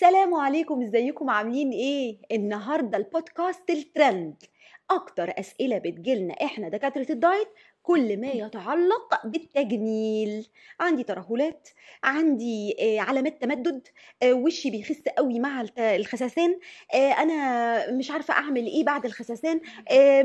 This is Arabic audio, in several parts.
سلام عليكم ازيكم عاملين ايه النهارده البودكاست الترند اكتر اسئله بتجيلنا احنا دكاتره الدايت كل ما يتعلق بالتجميل عندي ترهلات عندي آه، علامات تمدد آه، وشي بيخس قوي مع الخساسان آه، انا مش عارفه اعمل ايه بعد الخساسان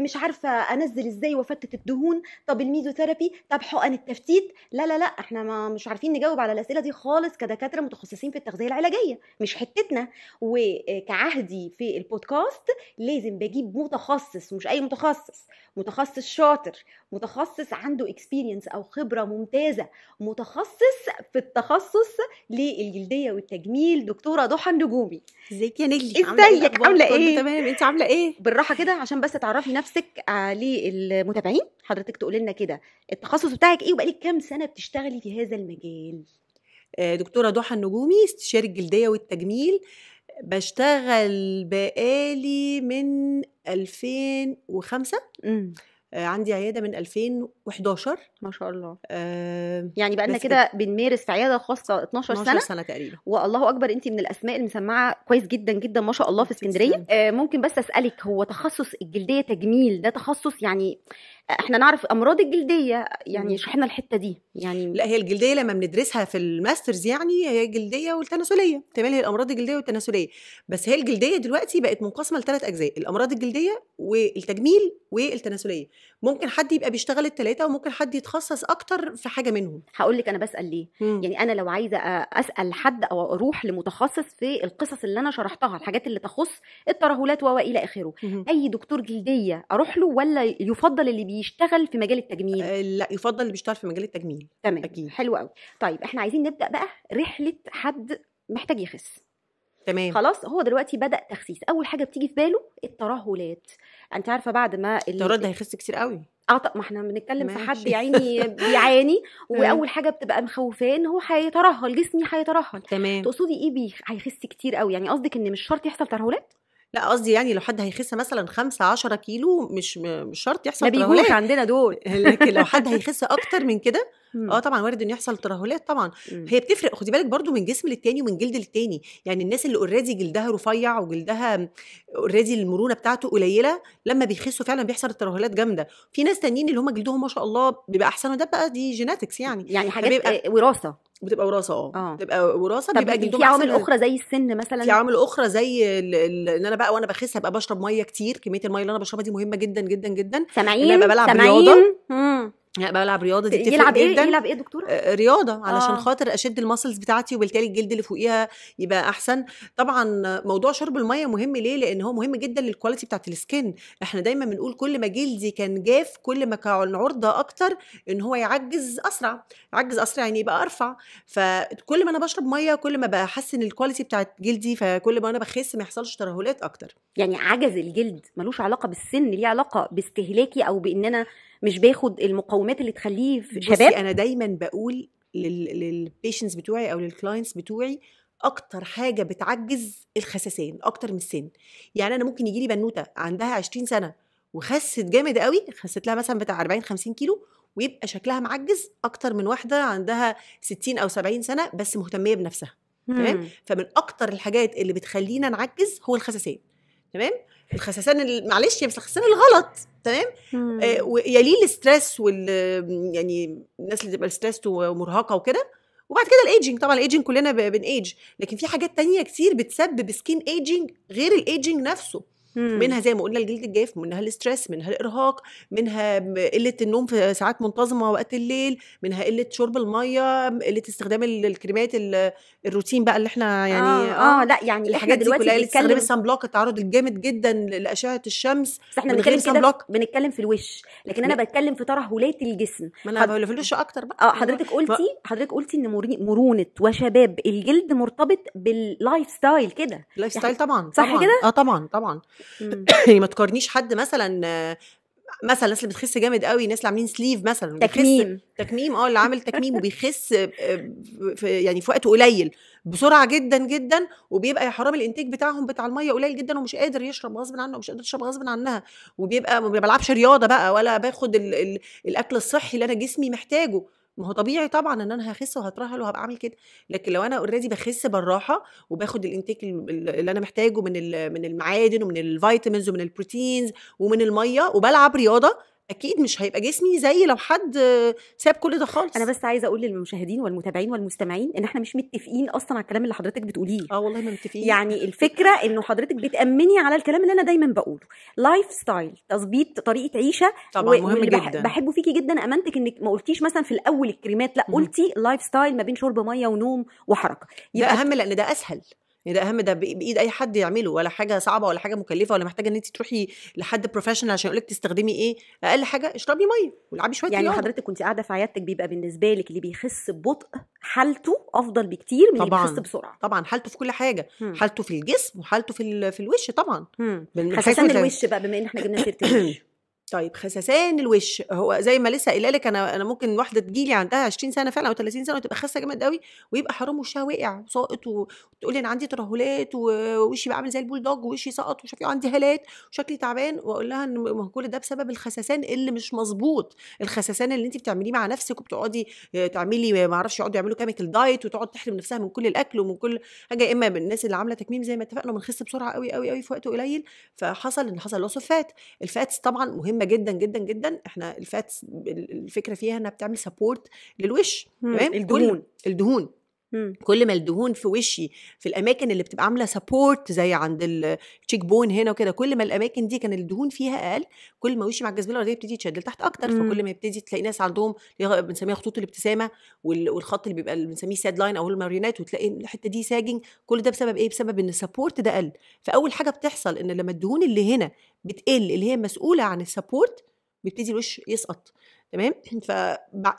مش عارفه انزل ازاي وافتت الدهون طب الميزوثيرابي طب حقن التفتيت لا لا لا احنا ما مش عارفين نجاوب على الاسئله دي خالص كدكاتره متخصصين في التغذيه العلاجيه مش حتتنا وكعهدي في البودكاست لازم بجيب متخصص مش اي متخصص متخصص شاطر متخصص عنده اكسبيرينس او خبره ممتازه متخصص في التخصص للجلديه والتجميل دكتوره ضحى النجومي ازيك يا نجلي ازيك إيه؟ عامله ايه تمام انت عامله ايه بالراحه كده عشان بس تعرفي نفسك آه، للمتابعين حضرتك تقول لنا كده التخصص بتاعك ايه وبقالك كام سنه بتشتغلي في هذا المجال آه، دكتوره ضحى النجومي استشاري الجلديه والتجميل بشتغل بقالي من 2005 امم آه، عندي عياده من 2011 ما شاء الله آه يعني بقى لنا كده بنمارس في عياده خاصه 12 سنه 12 سنه تقريبا والله اكبر انت من الاسماء المسمعه كويس جدا جدا ما شاء الله في اسكندريه آه ممكن بس اسالك هو تخصص الجلديه تجميل ده تخصص يعني احنا نعرف امراض الجلديه يعني شرحنا الحته دي يعني لا هي الجلديه لما بندرسها في الماسترز يعني هي الجلديه والتناسليه تمام هي الامراض الجلديه والتناسليه بس هي الجلديه دلوقتي بقت منقسمه لثلاث اجزاء الامراض الجلديه والتجميل والتناسليه ممكن حد يبقى بيشتغل الثلاثه وممكن حد يتخصص اكتر في حاجه منهم هقول لك انا بسال ليه مم. يعني انا لو عايزه اسال حد او اروح لمتخصص في القصص اللي انا شرحتها الحاجات اللي تخص الترهلات والى اخره مم. اي دكتور جلديه اروح له ولا يفضل اللي بيشتغل في مجال التجميل آه، لا يفضل اللي بيشتغل في مجال التجميل تمام أكيد. حلو قوي طيب احنا عايزين نبدا بقى رحله حد محتاج يخس تمام خلاص هو دلوقتي بدا تخسيس اول حاجه بتيجي في باله الترهلات انت عارفه بعد ما الترهل ده هيخس كتير قوي اه طب ما احنا بنتكلم في حد يا عيني بيعاني واول حاجه بتبقى مخوفاه ان هو هيترهل جسمي هيترهل تمام تقصدي ايه هيخس كتير قوي يعني قصدك ان مش شرط يحصل ترهلات لا قصدي يعني لو حد هيخس مثلا 5 10 كيلو مش مش شرط يحصل ترهلات بيجوك عندنا دول لكن لو حد هيخس اكتر من كده اه إمم. طبعا وارد ان يحصل ترهلات طبعا مم. هي بتفرق خدي بالك برضو من جسم للتاني ومن جلد للتاني يعني الناس اللي اوريدي جلدها رفيع وجلدها اوريدي المرونه بتاعته قليله لما بيخسوا فعلا بيحصل ترهلات جامده في ناس تانيين اللي هم جلدهم ما شاء الله بيبقى احسن وده بقى دي جيناتكس يعني يعني حاجات آه، وراثه بتبقى وراثه اه, آه. بتبقى وراثه بيبقى جلدهم في عوامل اخرى زي السن مثلا في عوامل اخرى زي ال ال ان انا بقى وانا بخس هبقى بشرب ميه كتير كميه الميه اللي انا بشربها دي مهمه جدا جدا جدا سامعين انا بلعب رياضه إمم. بلعب رياضه دي بتفرق يلعب إيه؟ جدا ايه يلعب ايه دكتوره آه، آه، رياضه علشان آه. خاطر اشد المسلز بتاعتي وبالتالي الجلد اللي فوقيها يبقى احسن طبعا موضوع شرب الميه مهم ليه لان هو مهم جدا للكواليتي بتاعت السكين احنا دايما بنقول كل ما جلدي كان جاف كل ما كان عرضه اكتر ان هو يعجز اسرع يعجز اسرع يعني يبقى ارفع فكل ما انا بشرب ميه كل ما بحسن الكواليتي بتاعت جلدي فكل ما انا بخس ما يحصلش ترهلات اكتر يعني عجز الجلد ملوش علاقه بالسن ليه علاقه باستهلاكي او بان انا مش باخد المقومات اللي تخليه شباب بصي انا دايما بقول للبيشنتس بتوعي او للكلاينتس بتوعي اكتر حاجه بتعجز الخسسان اكتر من السن يعني انا ممكن يجي لي بنوته عندها 20 سنه وخست جامد قوي خست لها مثلا بتاع 40 50 كيلو ويبقى شكلها معجز اكتر من واحده عندها 60 او 70 سنه بس مهتميه بنفسها تمام فمن اكتر الحاجات اللي بتخلينا نعجز هو الخسسان تمام الخسسان معلش بس الخسسان الغلط تمام آه، ويليه الستريس وال يعني الناس اللي بتبقى ستريس ومرهقه وكده وبعد كده الايجنج طبعا الايجنج كلنا بنيج لكن في حاجات تانية كتير بتسبب سكين ايجنج غير الايجنج نفسه مم. منها زي ما قلنا الجلد الجاف منها الاسترس منها الارهاق منها قله النوم في ساعات منتظمه وقت الليل منها قله شرب الميه قله استخدام الكريمات الروتين بقى اللي احنا يعني اه, آه, آه، لا يعني الحاجات دي كلها استخدام السان بلوك التعرض الجامد جدا لاشعه الشمس بس احنا بنتكلم كده بنتكلم في الوش لكن انا بتكلم في ترهلات الجسم ما انا حد... في الوش اكتر بقى اه حضرتك قلتي حضرتك قلتي ان مرونه وشباب الجلد مرتبط باللايف ستايل كده لايف يعني ستايل طبعا صح كده اه طبعا طبعا امم. يعني ما تقارنيش حد مثلا مثلا الناس اللي بتخس جامد قوي الناس اللي عاملين سليف مثلا تكميم تكميم اه اللي عامل تكميم وبيخس آه، في يعني في وقت قليل بسرعه جدا جدا وبيبقى يا حرام الانتاج بتاعهم بتاع الميه قليل جدا ومش قادر يشرب غصب عنه ومش قادر يشرب غصب عنها وبيبقى ما بلعبش رياضه بقى ولا باخد الاكل الصحي اللي انا جسمي محتاجه ما هو طبيعي طبعا ان انا هخس وهترهل وهبقى اعمل كده لكن لو انا اوريدي بخس بالراحه وباخد الانتيك اللي انا محتاجه من من المعادن ومن الفيتامينز ومن البروتينز ومن الميه وبلعب رياضه اكيد مش هيبقى جسمي زي لو حد ساب كل ده خالص انا بس عايزه اقول للمشاهدين والمتابعين والمستمعين ان احنا مش متفقين اصلا على الكلام اللي حضرتك بتقوليه اه والله ما متفقين يعني الفكره انه حضرتك بتامني على الكلام اللي انا دايما بقوله لايف ستايل تظبيط طريقه عيشه طبعا مهم جدا بحبه فيكي جدا امانتك انك ما قلتيش مثلا في الاول الكريمات لا قلتي لايف ستايل ما بين شرب ميه ونوم وحركه يبقى ده اهم لان ده اسهل يعني ده اهم ده بايد اي حد يعمله ولا حاجه صعبه ولا حاجه مكلفه ولا محتاجه ان انت تروحي لحد بروفيشنال عشان يقول لك تستخدمي ايه اقل حاجه اشربي ميه والعبي شويه يعني رياضة. حضرتك كنت قاعده في عيادتك بيبقى بالنسبه لك اللي بيخس ببطء حالته افضل بكتير من طبعًا. اللي بيخس بسرعه طبعا حالته في كل حاجه هم. حالته في الجسم وحالته في في الوش طبعا حساسه الوش بقى بما ان احنا جبنا سيره الوش طيب خسسان الوش هو زي ما لسه قايله لك انا انا ممكن واحده تجيلي عندها 20 سنه فعلا او 30 سنه وتبقى خاسه جامد قوي ويبقى حرام وشها واقع وساقط وتقولي انا عندي ترهلات ووشي بقى عامل زي البول دوج ووشي سقط وشكلي عندي هالات وشكلي تعبان واقول لها ان ما كل ده بسبب الخسسان اللي مش مظبوط الخسسان اللي انت بتعمليه مع نفسك وبتقعدي آه، تعملي ما اعرفش يقعدوا يعملوا كيميكال دايت وتقعد تحرم نفسها من كل الاكل ومن كل حاجه اما الناس اللي عامله تكميم زي ما اتفقنا بنخس بسرعه قوي قوي قوي في وقت قليل فحصل ان حصل لوس فات الفاتس طبعا مهمه مهمه جدا جدا جدا احنا الفاتس الفكره فيها انها بتعمل سبورت للوش امم، تمام الدهون الدهون كل ما الدهون في وشي في الاماكن اللي بتبقى عامله سبورت زي عند التشيك بون هنا وكده كل ما الاماكن دي كان الدهون فيها اقل كل ما وشي مع الجاذبيه الارضيه يبتدي تشد لتحت اكتر مم. فكل ما يبتدي تلاقي ناس عندهم بنسميها خطوط الابتسامه والخط اللي بيبقى بنسميه ساد لاين او الماريونات وتلاقي الحته دي ساجن كل ده بسبب ايه بسبب ان السبورت ده قل فاول حاجه بتحصل ان لما الدهون اللي هنا بتقل اللي هي مسؤوله عن السبورت بيبتدي الوش يسقط تمام ف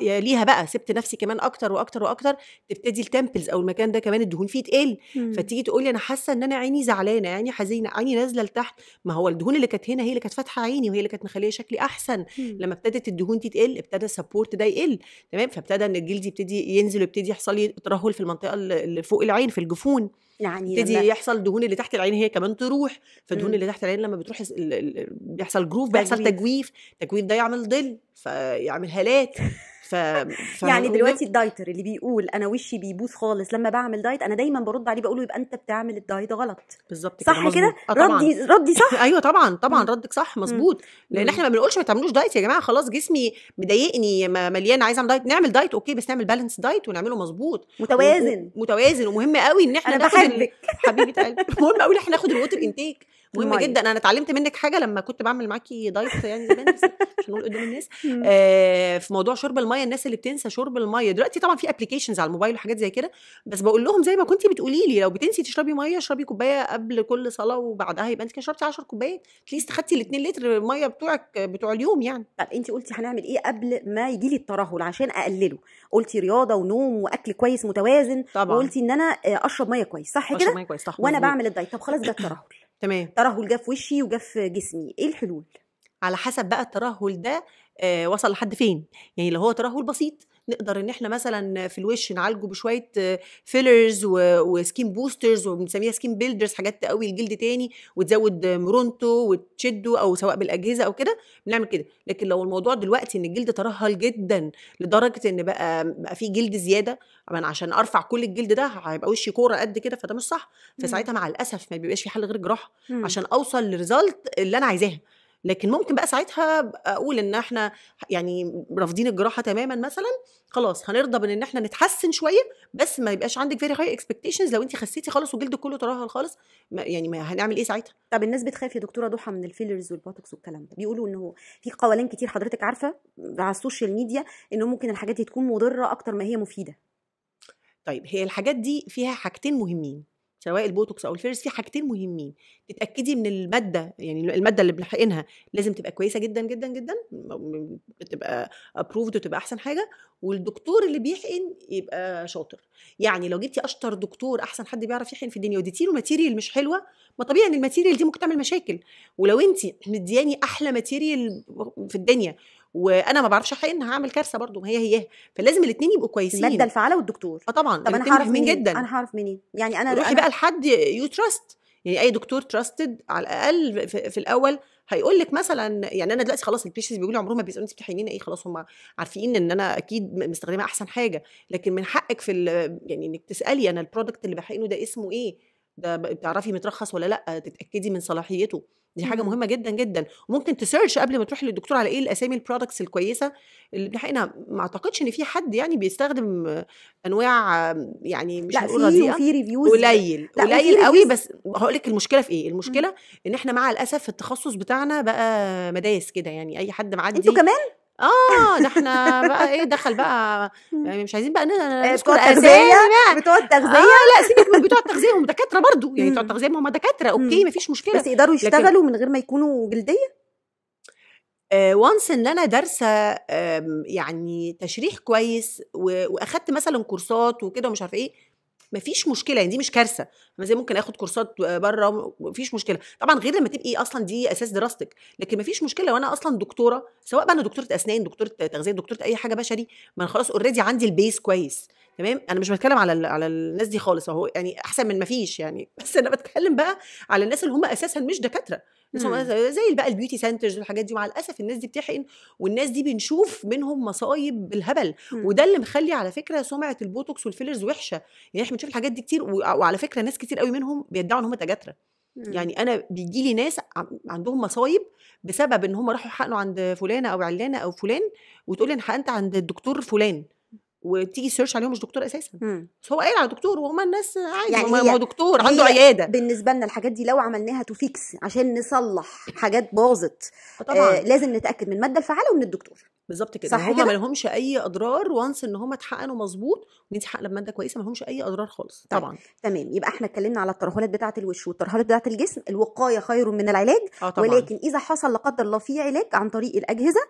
ليها بقى سبت نفسي كمان اكتر واكتر واكتر تبتدي التمبلز او المكان ده كمان الدهون فيه تقل إمم. فتيجي تقولي انا حاسه ان انا عيني زعلانه يعني حزينه عيني نازله لتحت ما هو الدهون اللي كانت هنا هي اللي كانت فاتحه عيني وهي اللي كانت مخليه شكلي احسن مم. لما ابتدت الدهون دي تقل ابتدى السبورت ده يقل تمام فابتدى ان الجلد يبتدي ينزل ويبتدي يحصل لي ترهل في المنطقه اللي فوق العين في الجفون يعني يبتدي يحصل دهون اللي تحت العين هي كمان تروح فالدهون م. اللي تحت العين لما بتروح بيحصل جروف بيحصل تجويف تجويف ده يعمل ضل فيعمل هالات ف... يعني دلوقتي الدايتر اللي بيقول انا وشي بيبوظ خالص لما بعمل دايت انا دايما برد عليه بقول له يبقى انت بتعمل الدايت غلط بالظبط كده صح كده آه ردي ردي صح ايوه طبعا طبعا ردك صح مظبوط لان احنا ما بنقولش ما تعملوش دايت يا جماعه خلاص جسمي مضايقني مليان عايز اعمل دايت نعمل دايت اوكي بس نعمل بالانس دايت ونعمله مظبوط متوازن متوازن ومهم قوي ان احنا أنا ناخد ال... حبيبه قلبي مهم قوي ان احنا ناخد الوتر انتيك مهم جدا انا اتعلمت منك حاجه لما كنت بعمل معاكي دايت يعني زمان عشان نقول قدام الناس آه في موضوع شرب الميه الناس اللي بتنسى شرب الميه دلوقتي طبعا في ابلكيشنز على الموبايل وحاجات زي كده بس بقول لهم زي ما كنت بتقولي لي لو بتنسي تشربي ميه اشربي كوبايه قبل كل صلاه وبعدها يبقى انت كده شربتي 10 كوبايات اتليست خدتي ال 2 لتر ميه بتوعك بتوع اليوم يعني طب انت قلتي هنعمل ايه قبل ما يجي لي الترهل عشان اقلله قلتي رياضه ونوم واكل كويس متوازن طبعا وقلتي ان انا آه، اشرب ميه كويس صح كده وانا بعمل الدايت طب خلاص ده الترهل تمام ترهل جه في وشي وجه في جسمي ايه الحلول على حسب بقى الترهل ده آه وصل لحد فين يعني لو هو ترهل بسيط نقدر ان احنا مثلا في الوش نعالجه بشويه فيلرز وسكين بوسترز وبنسميها سكين بيلدرز حاجات تقوي الجلد تاني وتزود مرونته وتشده او سواء بالاجهزه او كده بنعمل كده لكن لو الموضوع دلوقتي ان الجلد ترهل جدا لدرجه ان بقى بقى في جلد زياده انا عشان ارفع كل الجلد ده هيبقى وشي كوره قد كده فده مش صح فساعتها مع الاسف ما بيبقاش في حل غير الجراحه عشان اوصل للريزلت اللي انا عايزاها لكن ممكن بقى ساعتها اقول ان احنا يعني رافضين الجراحه تماما مثلا خلاص هنرضى بان احنا نتحسن شويه بس ما يبقاش عندك فيري هاي اكسبكتيشنز لو انت خسيتي خالص وجلدك كله ترهل خالص يعني ما هنعمل ايه ساعتها طب الناس بتخاف يا دكتوره ضحى من الفيلرز والبوتوكس والكلام ده بيقولوا انه في قوانين كتير حضرتك عارفه على السوشيال ميديا انه ممكن الحاجات دي تكون مضره اكتر ما هي مفيده طيب هي الحاجات دي فيها حاجتين مهمين سواء البوتوكس او الفيرس في حاجتين مهمين تتاكدي من الماده يعني الماده اللي بنحقنها لازم تبقى كويسه جدا جدا جدا تبقى ابروفد وتبقى احسن حاجه والدكتور اللي بيحقن يبقى شاطر يعني لو جبتي اشطر دكتور احسن حد بيعرف يحقن في الدنيا واديتي له ماتيريال مش حلوه ما طبيعي ان الماتيريال دي ممكن تعمل مشاكل ولو انت مدياني احلى ماتيريال في الدنيا وانا ما بعرفش احقق ان هعمل كارثه برضو ما هي هي فلازم الاثنين يبقوا كويسين الماده الفعاله والدكتور اه طبعا طب انا هعرف منين جدا انا هعرف منين يعني انا روحي أنا... بقى لحد يو تراست يعني اي دكتور تراستد على الاقل في, في الاول هيقول لك مثلا يعني انا دلوقتي خلاص البيشنز بيقولوا عمرهم ما بيسالوني انت بتحينين ايه خلاص هم عارفين ان انا اكيد مستخدمه احسن حاجه لكن من حقك في يعني انك تسالي انا البرودكت اللي بحقنه ده اسمه ايه ده بتعرفي مترخص ولا لا تتاكدي من صلاحيته دي حاجه مهمه جدا جدا وممكن تسيرش قبل ما تروحي للدكتور على ايه الاسامي البرودكتس الكويسه اللي بنحقنا ما اعتقدش ان في حد يعني بيستخدم انواع يعني مش لا في في ريفيوز قليل قليل قوي بس هقول لك المشكله في ايه المشكله مم. ان احنا مع الاسف التخصص بتاعنا بقى مدايس كده يعني اي حد معدي انتوا كمان اه ده احنا بقى ايه دخل بقى يعني مش عايزين بقى آه، بتوع التغذيه بتوع التغذيه آه لا سيبك من بتوع التغذيه هم دكاتره برضو يعني بتوع التغذيه ما هم دكاتره اوكي ما فيش مشكله بس يقدروا يشتغلوا من غير ما يكونوا جلديه وانس آه، ان انا دارسه يعني تشريح كويس واخدت مثلا كورسات وكده ومش عارفه ايه مفيش مشكله يعني دي مش كارثه انا زي ممكن اخد كورسات بره مفيش مشكله طبعا غير لما تبقي اصلا دي اساس دراستك لكن مفيش مشكله وانا اصلا دكتوره سواء بقى انا دكتوره اسنان دكتوره تغذيه دكتوره اي حاجه بشري ما انا خلاص اوريدي عندي البيس كويس تمام انا مش بتكلم على على الناس دي خالص اهو يعني احسن من مفيش يعني بس انا بتكلم بقى على الناس اللي هم اساسا مش دكاتره امم. زي بقى البيوتي سنترز والحاجات دي مع الاسف الناس دي بتحقن والناس دي بنشوف منهم مصايب بالهبل امم. وده اللي مخلي على فكره سمعه البوتوكس والفيلرز وحشه يعني احنا بنشوف الحاجات دي كتير وعلى فكره ناس كتير قوي منهم بيدعوا ان هم دكاتره امم. يعني انا بيجي لي ناس عندهم مصايب بسبب ان هم راحوا حقنوا عند فلانه او علانه او فلان وتقول لي انا حقنت عند الدكتور فلان وتيجي سيرش عليهم مش دكتور اساسا بس هو قايل على دكتور وهما الناس عادي يعني هو, هو دكتور عنده عياده بالنسبه لنا الحاجات دي لو عملناها تو فيكس عشان نصلح حاجات باظت آه لازم نتاكد من الماده الفعاله ومن الدكتور بالظبط كده صح هما ما لهمش اي اضرار وانس ان هم اتحقنوا مظبوط وان انت حقنه ماده كويسه ما لهمش اي اضرار خالص طيب، طبعا تمام يبقى احنا اتكلمنا على الترهلات بتاعه الوش والترهلات بتاعه الجسم الوقايه خير من العلاج آه طبعًا. ولكن اذا حصل لا قدر الله في علاج عن طريق الاجهزه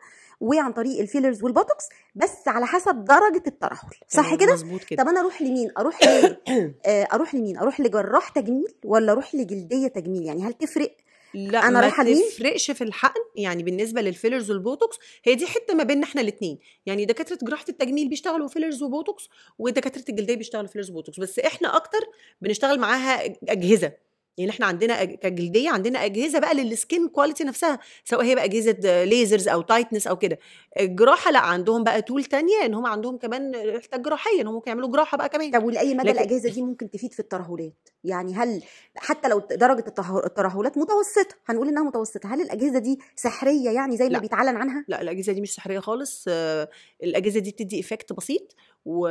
وعن طريق الفيلرز والبوتوكس بس على حسب درجه الترهل صح كده مظبوط كده طب انا اروح لمين اروح لمين آه، اروح لمين اروح لجراح تجميل ولا اروح لجلديه تجميل يعني هل تفرق لا انا رايحه ما تفرقش في الحقن يعني بالنسبه للفيلرز والبوتوكس هي دي حته ما بيننا احنا الاثنين يعني دكاتره جراحه التجميل بيشتغلوا فيلرز وبوتوكس ودكاتره الجلديه بيشتغلوا فيلرز وبوتوكس بس احنا اكتر بنشتغل معاها اجهزه يعني احنا عندنا كجلديه عندنا اجهزه بقى للسكين كواليتي نفسها سواء هي بقى اجهزه ليزرز او تايتنس او كده الجراحه لا عندهم بقى تول تانية ان هم عندهم كمان محتاج جراحيه ان هم ممكن يعملوا جراحه بقى كمان طب ولاي مدى لكن... الاجهزه دي ممكن تفيد في الترهلات يعني هل حتى لو درجه الترهلات متوسطه هنقول انها متوسطه هل الاجهزه دي سحريه يعني زي ما بيتعلن عنها لا الاجهزه دي مش سحريه خالص آه، الاجهزه دي بتدي ايفكت بسيط و...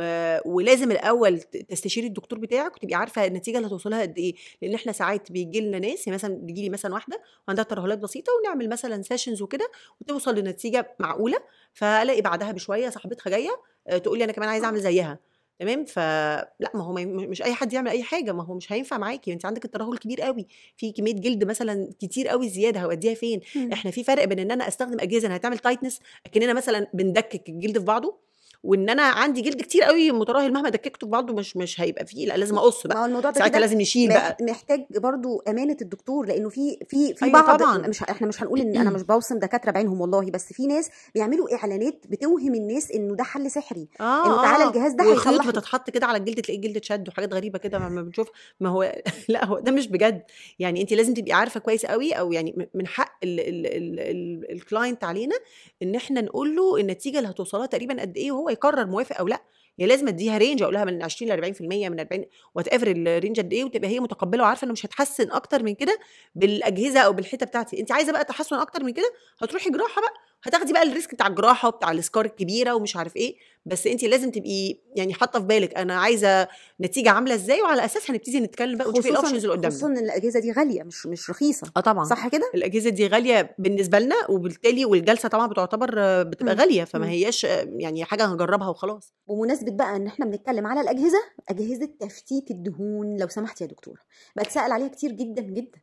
ولازم الاول تستشيري الدكتور بتاعك وتبقي عارفه النتيجه اللي هتوصلها قد ايه لان احنا ساعات بيجي لنا ناس يعني مثلا بيجي لي مثلا واحده وعندها ترهلات بسيطه ونعمل مثلا سيشنز وكده وتوصل لنتيجه معقوله فالاقي بعدها بشويه صاحبتها جايه آه، تقول لي انا كمان عايزه آه. اعمل زيها تمام فلا ما هو مش اي حد يعمل اي حاجه ما هو مش هينفع معاكي انت عندك الترهل كبير قوي في كميه جلد مثلا كتير قوي زياده هوديها فين مم. احنا في فرق بين ان انا استخدم اجهزه انها تعمل تايتنس اكننا مثلا بندكك الجلد في بعضه وان انا عندي جلد كتير قوي متراهل مهما دككته برضه مش مش هيبقى فيه لا لازم اقص بقى ساعتها لازم نشيل بقى محتاج برضو امانه الدكتور لانه في في في أيوة بعض طبعا. مش احنا مش هنقول ان انا مش بوصم دكاتره بعينهم والله بس في ناس بيعملوا اعلانات بتوهم الناس انه ده حل سحري آه انه تعالى آه الجهاز ده هيخلص بتتحط كده على الجلد تلاقي الجلد اتشد وحاجات غريبه كده ما بنشوف ما هو لا هو ده مش بجد يعني انت لازم تبقي عارفه كويس قوي او يعني من حق الكلاينت علينا ان احنا نقول له النتيجه اللي هتوصلها تقريبا قد ايه وهو يقرر موافق او لا يا يعني لازم اديها رينج اقولها من 20 ل 40% من 40 وات ايفر الرينج قد ايه وتبقى هي متقبله وعارفه انه مش هتحسن اكتر من كده بالاجهزه او بالحته بتاعتي انت عايزه بقى تحسن اكتر من كده هتروحي جراحه بقى هتاخدي بقى الريسك بتاع الجراحه وبتاع السكار الكبيره ومش عارف ايه بس انت لازم تبقي يعني حاطه في بالك انا عايزه نتيجه عامله ازاي وعلى اساسها نبتدي نتكلم بقى ونشوف إيه الاوبشنز اللي قدامنا خصوصا ان الاجهزه دي غاليه مش مش رخيصه اه طبعا صح كده الاجهزه دي غاليه بالنسبه لنا وبالتالي والجلسه طبعا بتعتبر بتبقى م. غاليه فما هياش يعني حاجه هنجربها وخلاص بمناسبه بقى ان احنا بنتكلم على الاجهزه اجهزه تفتيت الدهون لو سمحت يا دكتوره بتسال عليها كتير جدا جدا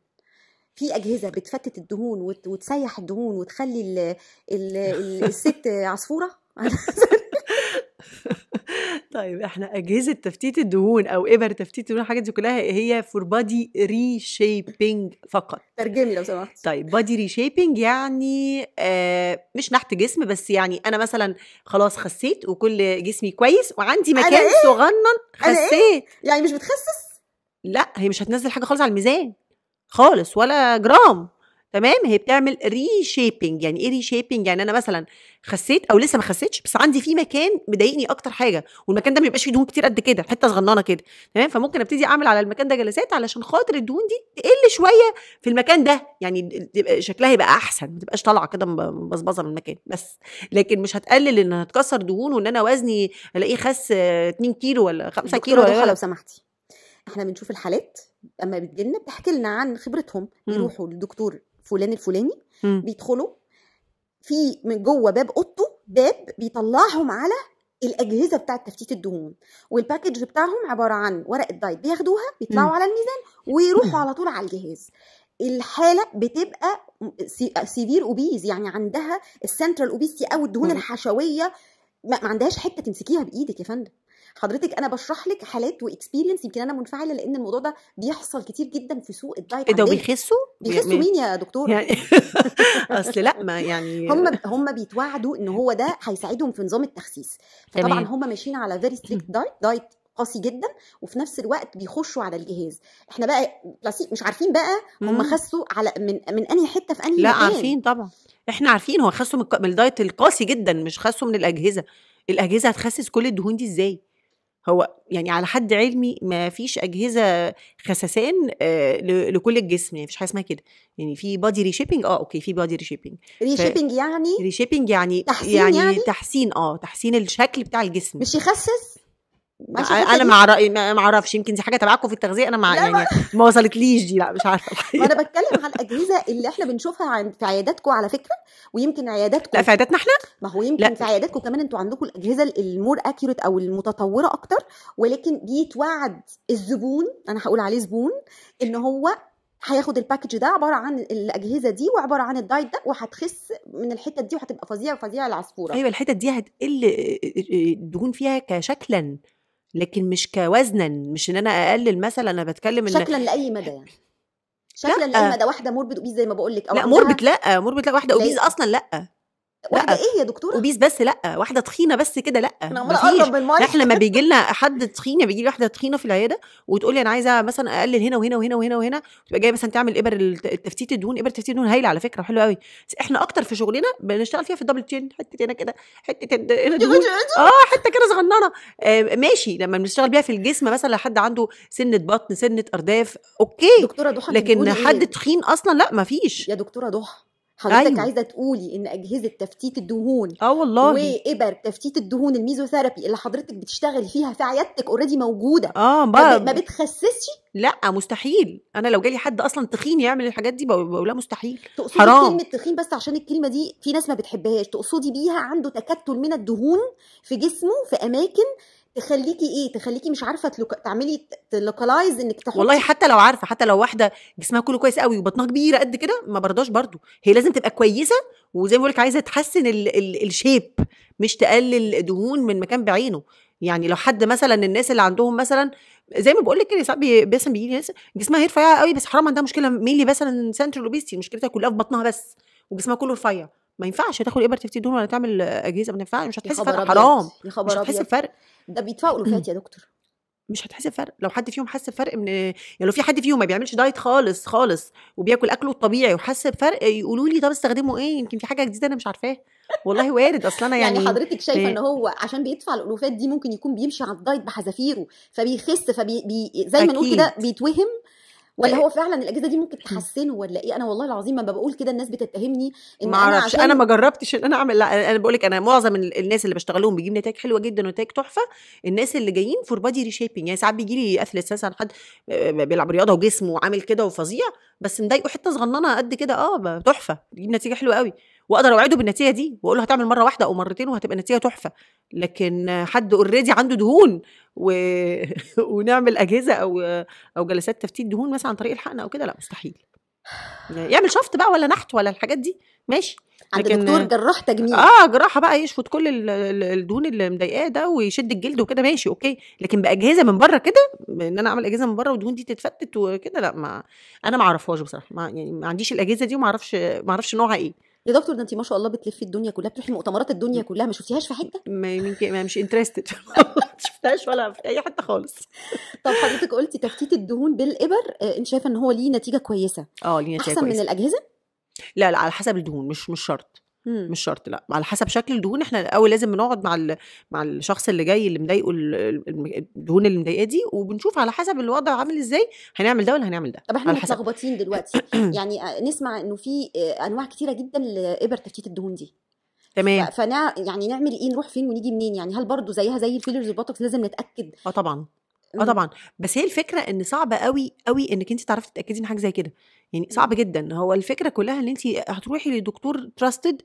في اجهزه بتفتت الدهون وتسيح الدهون وتخلي ال ال الست عصفوره طيب احنا اجهزه تفتيت الدهون او ابر تفتيت الدهون الحاجات دي كلها هي فور بادي ريشيبنج فقط ترجمي لو سمحت طيب بادي ريشيبنج يعني آه مش نحت جسم بس يعني انا مثلا خلاص خسيت وكل جسمي كويس وعندي مكان إيه؟ صغنن إيه؟ خسيت إيه؟ يعني مش بتخسس لا هي مش هتنزل حاجه خالص على الميزان خالص ولا جرام تمام هي بتعمل ري شيبنج يعني ايه ري شيبنج يعني انا مثلا خسيت او لسه ما خسيتش بس عندي في مكان مضايقني اكتر حاجه والمكان ده ما بيبقاش فيه دهون كتير قد كده حته صغننه كده تمام فممكن ابتدي اعمل على المكان ده جلسات علشان خاطر الدهون دي تقل شويه في المكان ده يعني شكلها يبقى احسن ما تبقاش طالعه كده مبصبصه من المكان بس لكن مش هتقلل ان هتكسر دهون وان انا وزني الاقيه خس 2 كيلو ولا 5 كيلو ولا لو سمحتي احنا بنشوف الحالات اما بتجيلنا بتحكي لنا عن خبرتهم بيروحوا للدكتور فلان الفلاني بيدخلوا في من جوه باب اوضته باب بيطلعهم على الاجهزه بتاعه تفتيت الدهون والباكج بتاعهم عباره عن ورقه دايت بياخدوها بيطلعوا على الميزان ويروحوا على طول على الجهاز الحاله بتبقى سيفير اوبيز يعني عندها السنترال اوبيستي او الدهون الحشويه ما عندهاش حته تمسكيها بايدك يا فندم حضرتك انا بشرح لك حالات واكسبيرينس يمكن انا منفعله لان الموضوع ده بيحصل كتير جدا في سوق الدايت ايه ده بيخسوا بيخسوا مين يا دكتور يعني اصل لا ما يعني هم هم بيتوعدوا ان هو ده هيساعدهم في نظام التخسيس فطبعا هم ماشيين على فيري ستريكت دايت دايت قاسي جدا وفي نفس الوقت بيخشوا على الجهاز احنا بقى مش عارفين بقى هم خسوا على من من انهي حته في انهي لا مكان. عارفين طبعا احنا عارفين هو خسوا من الدايت القاسي جدا مش خسوا من الاجهزه الاجهزه هتخسس كل الدهون دي ازاي هو يعني على حد علمي ما فيش اجهزه خسسان آه، لكل الجسم يعني مفيش حاجه اسمها كده يعني في بادي ريشيبنج اه اوكي في بادي ريشيبنج ريشيبنج يعني ريشيبنج يعني تحسين يعني, يعني تحسين اه تحسين الشكل بتاع الجسم مش يخسس انا مع رايي ما اعرفش يمكن دي حاجه تبعكم في التغذيه انا مع يعني ما وصلتليش دي لا مش عارفه ما انا بتكلم على الاجهزه اللي احنا بنشوفها في عياداتكم على فكره ويمكن عياداتكم لا في عياداتنا احنا ما هو يمكن لا. في عياداتكم كمان انتوا عندكم الاجهزه المور اكيوريت او المتطوره اكتر ولكن بيتوعد الزبون انا هقول عليه زبون ان هو هياخد الباكج ده عباره عن الاجهزه دي وعباره عن الدايت ده وهتخس من الحته دي وهتبقى فظيعه فظيعه العصفوره ايوه الحته دي هتقل آه، آه، آه، الدهون فيها كشكلا لكن مش كوزنا مش ان انا اقلل مثلا انا بتكلم إن شكلا لاي مدى يعني شكلا لاي مدى واحده موربت اوبيز زي ما بقول لك لا موربت لا موربت لا واحده اوبيز اصلا لا واحده ايه يا دكتوره اوبيس بس لا واحده تخينه بس كده لا انا عمال اقرب المايك احنا لما بيجي لنا حد تخين بيجي لي واحده تخينه في العياده وتقول لي انا عايزه مثلا اقلل هنا وهنا وهنا وهنا وهنا تبقى جايه مثلا تعمل ابر التفتيت الدهون ابر تفتيت الدهون هايله على فكره وحلوه قوي احنا اكتر في شغلنا بنشتغل فيها في الدبل تشين حته هنا كده حته هنا اه حته كده صغننه آه ماشي لما بنشتغل بيها في الجسم مثلا حد عنده سنه بطن سنه ارداف اوكي دكتوره ضحى لكن حد إيه؟ تخين اصلا لا ما فيش يا دكتوره ضحى حضرتك أيوة. عايزه تقولي ان اجهزه تفتيت الدهون اه والله وابر تفتيت الدهون الميزوثيرابي اللي حضرتك بتشتغلي فيها في عيادتك اوريدي موجوده اه ما, ما بتخسسش لا مستحيل انا لو جالي حد اصلا تخين يعمل الحاجات دي بقول لا مستحيل حرام كلمه تخين بس عشان الكلمه دي في ناس ما بتحبهاش تقصدي بيها عنده تكتل من الدهون في جسمه في اماكن تخليكي ايه تخليكي مش عارفه تلوك... تعملي تلوكلايز انك تحطي والله حتى لو عارفه حتى لو واحده جسمها كله كويس قوي وبطنها كبيره قد كده ما برضاش برضو هي لازم تبقى كويسه وزي ما بقول لك عايزه تحسن ال... ال... الشيب مش تقلل دهون من مكان بعينه يعني لو حد مثلا الناس اللي عندهم مثلا زي ما بقول لك كده ساعات مثلا بيجي ناس جسمها هي قوي بس حرام عندها مشكله ميلي مثلا سنترال اوبيستي مشكلتها كلها في بطنها بس وجسمها كله رفيع ما ينفعش تاخد ابر دون ولا تعمل اجهزه ما ينفعش مش هتحس بفرق حرام يا خبر مش هتحس بفرق ده بيدفعوا الفات يا دكتور مش هتحس بفرق لو حد فيهم حس بفرق من يعني لو في حد فيهم ما بيعملش دايت خالص خالص وبياكل اكله الطبيعي وحس بفرق يقولوا لي طب استخدمه ايه يمكن في حاجه جديده انا مش عارفاها والله وارد اصل انا يعني يعني حضرتك شايفه آه. ان هو عشان بيدفع الالوفات دي ممكن يكون بيمشي على الدايت بحذافيره فبيخس فبي بي زي ما نقول كده بيتوهم ولا هو آه. فعلا الاجهزه دي ممكن تحسنه ولا ايه انا والله العظيم ما بقول كده الناس بتتهمني ان ما انا عشان انا ما جربتش ان انا اعمل لا انا بقول لك انا معظم الناس اللي بشتغل لهم بيجيب نتائج حلوه جدا ونتائج تحفه الناس اللي جايين فور بادي ريشيبنج يعني ساعات بيجي لي اثل اساسا حد آه، آه، بيلعب رياضه وجسمه عامل كده وفظيع بس مضايقه حته صغننه قد كده اه تحفه بيجيب نتيجه حلوه قوي واقدر اوعده بالنتيجه دي واقول له هتعمل مره واحده او مرتين وهتبقى نتيجه تحفه لكن حد اوريدي عنده دهون و... ونعمل اجهزه او او جلسات تفتيت دهون مثلا عن طريق الحقن او كده لا مستحيل يعني يعمل شفط بقى ولا نحت ولا الحاجات دي ماشي عند دكتور جراح تجميل اه جراحه بقى يشفط كل الدهون اللي مضايقاه ده ويشد الجلد وكده ماشي اوكي لكن باجهزه من بره كده ان انا اعمل اجهزه من بره والدهون دي تتفتت وكده لا ما انا ما اعرفهاش بصراحه ما يعني ما عنديش الاجهزه دي وما اعرفش ما اعرفش نوعها ايه يا دكتور ده انت ما شاء الله بتلفي الدنيا كلها بتروحي مؤتمرات الدنيا كلها ما شفتيهاش في حته ما, مش انترستد ما شفتهاش ولا في اي حته خالص طب حضرتك قلتي تفتيت الدهون بالابر آه، انت شايفه ان هو ليه نتيجه كويسه اه ليه نتيجه احسن كويسة. من الاجهزه لا لا على حسب الدهون مش مش شرط مم. مش شرط لا على حسب شكل الدهون احنا الاول لازم بنقعد مع ال... مع الشخص اللي جاي اللي مضايقه الدهون اللي مضايقاه دي وبنشوف على حسب الوضع عامل ازاي هنعمل ده ولا هنعمل ده طب احنا متلخبطين دلوقتي يعني نسمع انه في انواع كتيره جدا لابر تفتيت الدهون دي تمام فنع... يعني نعمل ايه نروح فين ونيجي منين يعني هل برضو زيها زي الفيلرز والبوتوكس لازم نتاكد اه طبعا اه إمم. طبعا بس هي الفكره ان صعب قوي قوي انك انت تعرفي تتاكدي من حاجه زي كده يعني إمم. صعب جدا هو الفكره كلها ان انت هتروحي لدكتور تراستد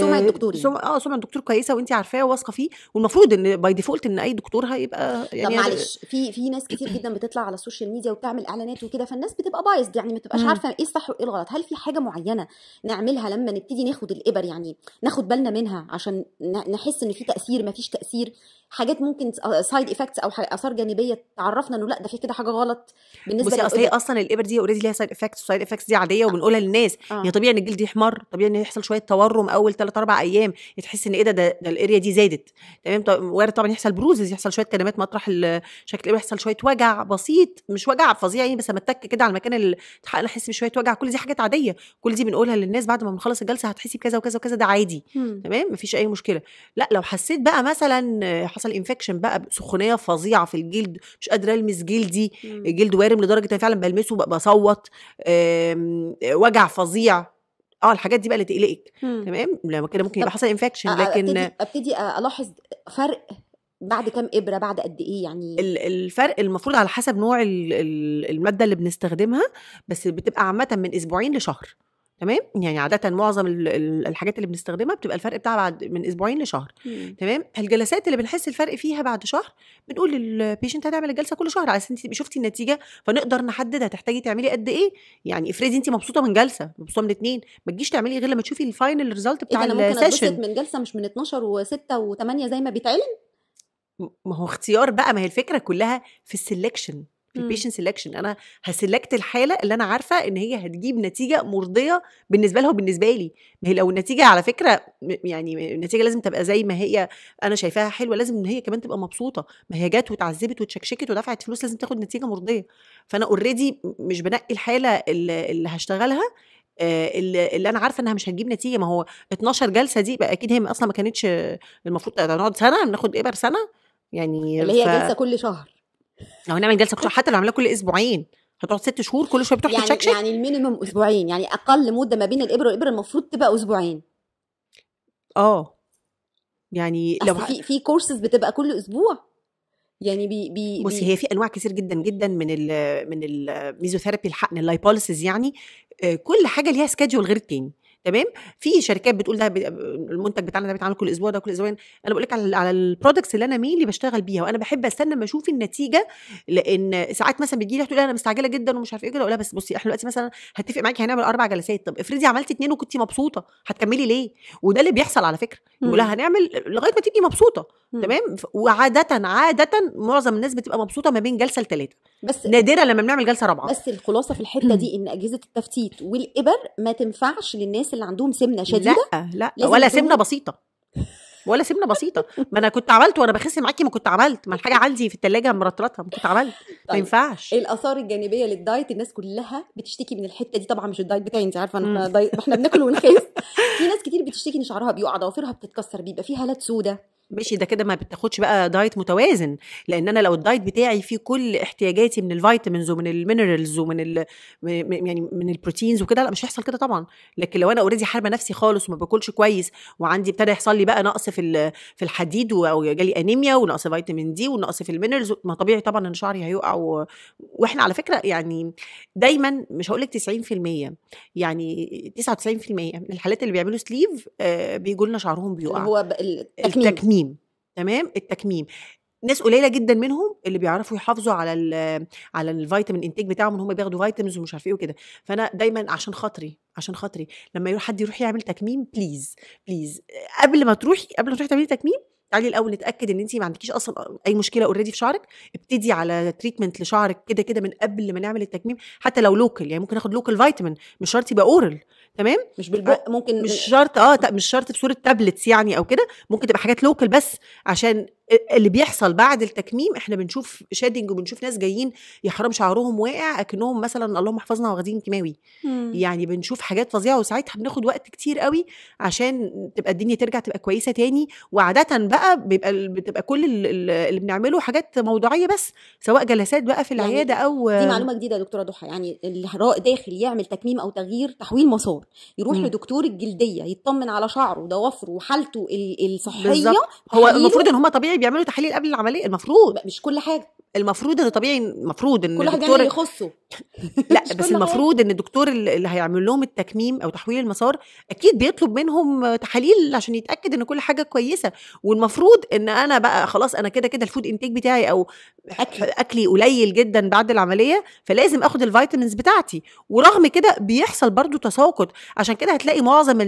سمعه الدكتور سمع اه سمعه الدكتور آه، كويسه وانت عارفاه وواثقه فيه والمفروض ان باي ديفولت ان اي دكتور هيبقى يعني طب معلش في في ناس كتير جدا بتطلع على السوشيال ميديا وبتعمل اعلانات وكده فالناس بتبقى بايظ يعني ما بتبقاش إمم. عارفه ايه الصح وايه الغلط هل في حاجه معينه نعملها لما نبتدي ناخد الابر يعني ناخد بالنا منها عشان نحس ان في تاثير ما فيش تاثير حاجات ممكن سايد افكتس آه، او اثار جانبيه تعرفنا انه لا ده في كده حاجه غلط بالنسبه بصي اصل هي اصلا الابر دي اوريدي ليها سايد افكتس سايد افكتس دي عاديه وبنقولها آه. للناس آه. يعني طبيعي ان الجلد يحمر طبيعي ان يحصل شويه تورم اول ثلاث اربع ايام تحس ان ايه ده ده, الاريا دي زادت تمام وارد طبعا يحصل بروزز يحصل شويه كلمات مطرح شكل يحصل شويه وجع بسيط مش وجع فظيع يعني بس متك كده على المكان اللي احس بشويه وجع كل دي حاجات عاديه كل دي بنقولها للناس بعد ما بنخلص الجلسه هتحسي بكذا وكذا وكذا ده عادي تمام مفيش اي مشكله لا لو حسيت بقى مثلا حصل انفكشن بقى سخونيه فظيعه في الجلد مش قادره المس جلدي الجلد وارم لدرجه انا فعلا بلمسه بصوت وجع فظيع اه الحاجات دي بقى اللي تقلقك تمام لما كده ممكن يبقى حصل انفكشن لكن أبتدي الاحظ فرق بعد كام ابره بعد قد ايه يعني الفرق المفروض على حسب نوع الماده اللي بنستخدمها بس بتبقى عامه من اسبوعين لشهر تمام يعني عاده معظم الحاجات اللي بنستخدمها بتبقى الفرق بتاعها بعد من اسبوعين لشهر مم. تمام الجلسات اللي بنحس الفرق فيها بعد شهر بنقول للبيشنت هتعمل الجلسه كل شهر عشان انت تبقي شفتي النتيجه فنقدر نحدد هتحتاجي تعملي قد ايه يعني افرضي انت مبسوطه من جلسه مبسوطه من اتنين ما تجيش تعملي إيه غير لما تشوفي الفاينل ريزلت بتاع إيه انا ممكن اتبسط من جلسه مش من 12 و6 و8 زي ما بيتعلم ما هو اختيار بقى ما هي الفكره كلها في السلكشن في البيشنت إمم. سيلكشن انا هسلكت الحاله اللي انا عارفه ان هي هتجيب نتيجه مرضيه بالنسبه لها وبالنسبه لي ما هي لو النتيجه على فكره يعني النتيجه لازم تبقى زي ما هي انا شايفاها حلوه لازم ان هي كمان تبقى مبسوطه ما هي جت وتعذبت وتشكشكت ودفعت فلوس لازم تاخد نتيجه مرضيه فانا اوريدي مش بنقي الحاله اللي هشتغلها آه، اللي انا عارفه انها مش هتجيب نتيجه ما هو 12 جلسه دي بقى اكيد هي اصلا ما كانتش المفروض نقعد سنه ناخد ابر إيه سنه يعني اللي هي ف... جلسه كل شهر لو هنعمل جلسه كل حتى لو عاملاها كل اسبوعين هتقعد ست شهور كل شويه بتروح يعني تشكشك يعني المينيمم اسبوعين يعني اقل مده ما بين الابره والابره المفروض تبقى اسبوعين اه يعني لو في في كورسز بتبقى كل اسبوع يعني بي بي بصي هي في انواع كتير جدا جدا من الـ من الميزوثيرابي الحقن اللايبوليسز يعني آه، كل حاجه ليها سكادجول غير التاني تمام في شركات بتقول ده المنتج بتاعنا ده بيتعمل كل اسبوع ده كل اسبوعين انا بقول لك على على البرودكتس اللي انا مين اللي بشتغل بيها وانا بحب استنى ما اشوف النتيجه لان ساعات مثلا بتجي لي تقول انا مستعجله جدا ومش عارف ايه كده اقول لها بس بصي احنا دلوقتي مثلا هتفق معاكي هنعمل اربع جلسات طب افرضي عملتي اثنين وكنتي مبسوطه هتكملي ليه وده اللي بيحصل على فكره يقول لها هنعمل لغايه ما تبقي مبسوطه تمام وعاده عاده معظم الناس بتبقى مبسوطه ما بين جلسه لثلاثه بس نادرا لما بنعمل جلسه رابعه بس الخلاصه في الحته دي ان اجهزه التفتيت والابر ما تنفعش للناس اللي عندهم سمنه شديده لا لا ولا سمنه بسيطه ولا سمنه بسيطه ما انا كنت عملت وانا بخس معاكي ما كنت عملت ما الحاجه عندي في الثلاجه مرطرطه ما كنت عملت طيب. ما ينفعش الاثار الجانبيه للدايت الناس كلها بتشتكي من الحته دي طبعا مش الدايت بتاعي انت عارفه احنا دايت احنا بناكل ونخس في ناس كتير بتشتكي ان شعرها بيقع ضوافرها بتتكسر بيبقى فيها هالات سودة ماشي ده كده ما بتاخدش بقى دايت متوازن لان انا لو الدايت بتاعي فيه كل احتياجاتي من الفيتامينز ومن المينرالز ومن الـ يعني من البروتينز وكده لا مش هيحصل كده طبعا لكن لو انا اوريدي حاربه نفسي خالص وما باكلش كويس وعندي ابتدى يحصل لي بقى نقص في في الحديد او جالي انيميا ونقص فيتامين دي ونقص في المينرالز ما طبيعي طبعا ان شعري هيقع و... واحنا على فكره يعني دايما مش هقول لك 90% يعني 99% من الحالات اللي بيعملوا سليف آه، بيجوا لنا شعرهم بيقع هو التكميم. التكميم تمام التكميم ناس قليله جدا منهم اللي بيعرفوا يحافظوا على الـ على الفيتامين انتاج بتاعهم ان هم بياخدوا فيتامينز ومش عارف ايه وكده فانا دايما عشان خاطري عشان خاطري لما يروح حد يروح يعمل تكميم بليز بليز قبل ما تروحي قبل ما تروحي تعملي تكميم تعالي الاول نتاكد ان انت ما عندكيش اصلا اي مشكله اوريدي في شعرك ابتدي على تريتمنت لشعرك كده كده من قبل ما نعمل التكميم حتى لو لوكال يعني ممكن اخد لوكال فيتامين مش شرط يبقى اورال تمام مش بالبق آه، ممكن مش شرط اه مش شرط بصوره تابلتس يعني او كده ممكن تبقى حاجات لوكال بس عشان اللي بيحصل بعد التكميم احنا بنشوف شادنج وبنشوف ناس جايين يا حرام شعرهم واقع اكنهم مثلا اللهم احفظنا واخدين كيماوي يعني بنشوف حاجات فظيعه وساعتها بناخد وقت كتير قوي عشان تبقى الدنيا ترجع تبقى كويسه تاني وعاده بقى بيبقى بتبقى كل اللي بنعمله حاجات موضوعيه بس سواء جلسات بقى في يعني العياده يعني او دي معلومه جديده يا دكتوره ضحى يعني الرائد داخل يعمل تكميم او تغيير تحويل مسار يروح مم. لدكتور الجلديه يطمن على شعره ضوافره وحالته الصحيه هو المفروض ان هم طبيعي بيعملوا تحاليل قبل العمليه المفروض مش كل حاجه المفروض انه طبيعي المفروض ان كل حاجه يعني يخصه لا بس المفروض ان الدكتور اللي هيعمل لهم التكميم او تحويل المسار اكيد بيطلب منهم تحاليل عشان يتاكد ان كل حاجه كويسه والمفروض ان انا بقى خلاص انا كده كده الفود انتاج بتاعي او أكل. اكلي قليل جدا بعد العمليه فلازم اخد الفيتامينز بتاعتي ورغم كده بيحصل برضو تساقط عشان كده هتلاقي معظم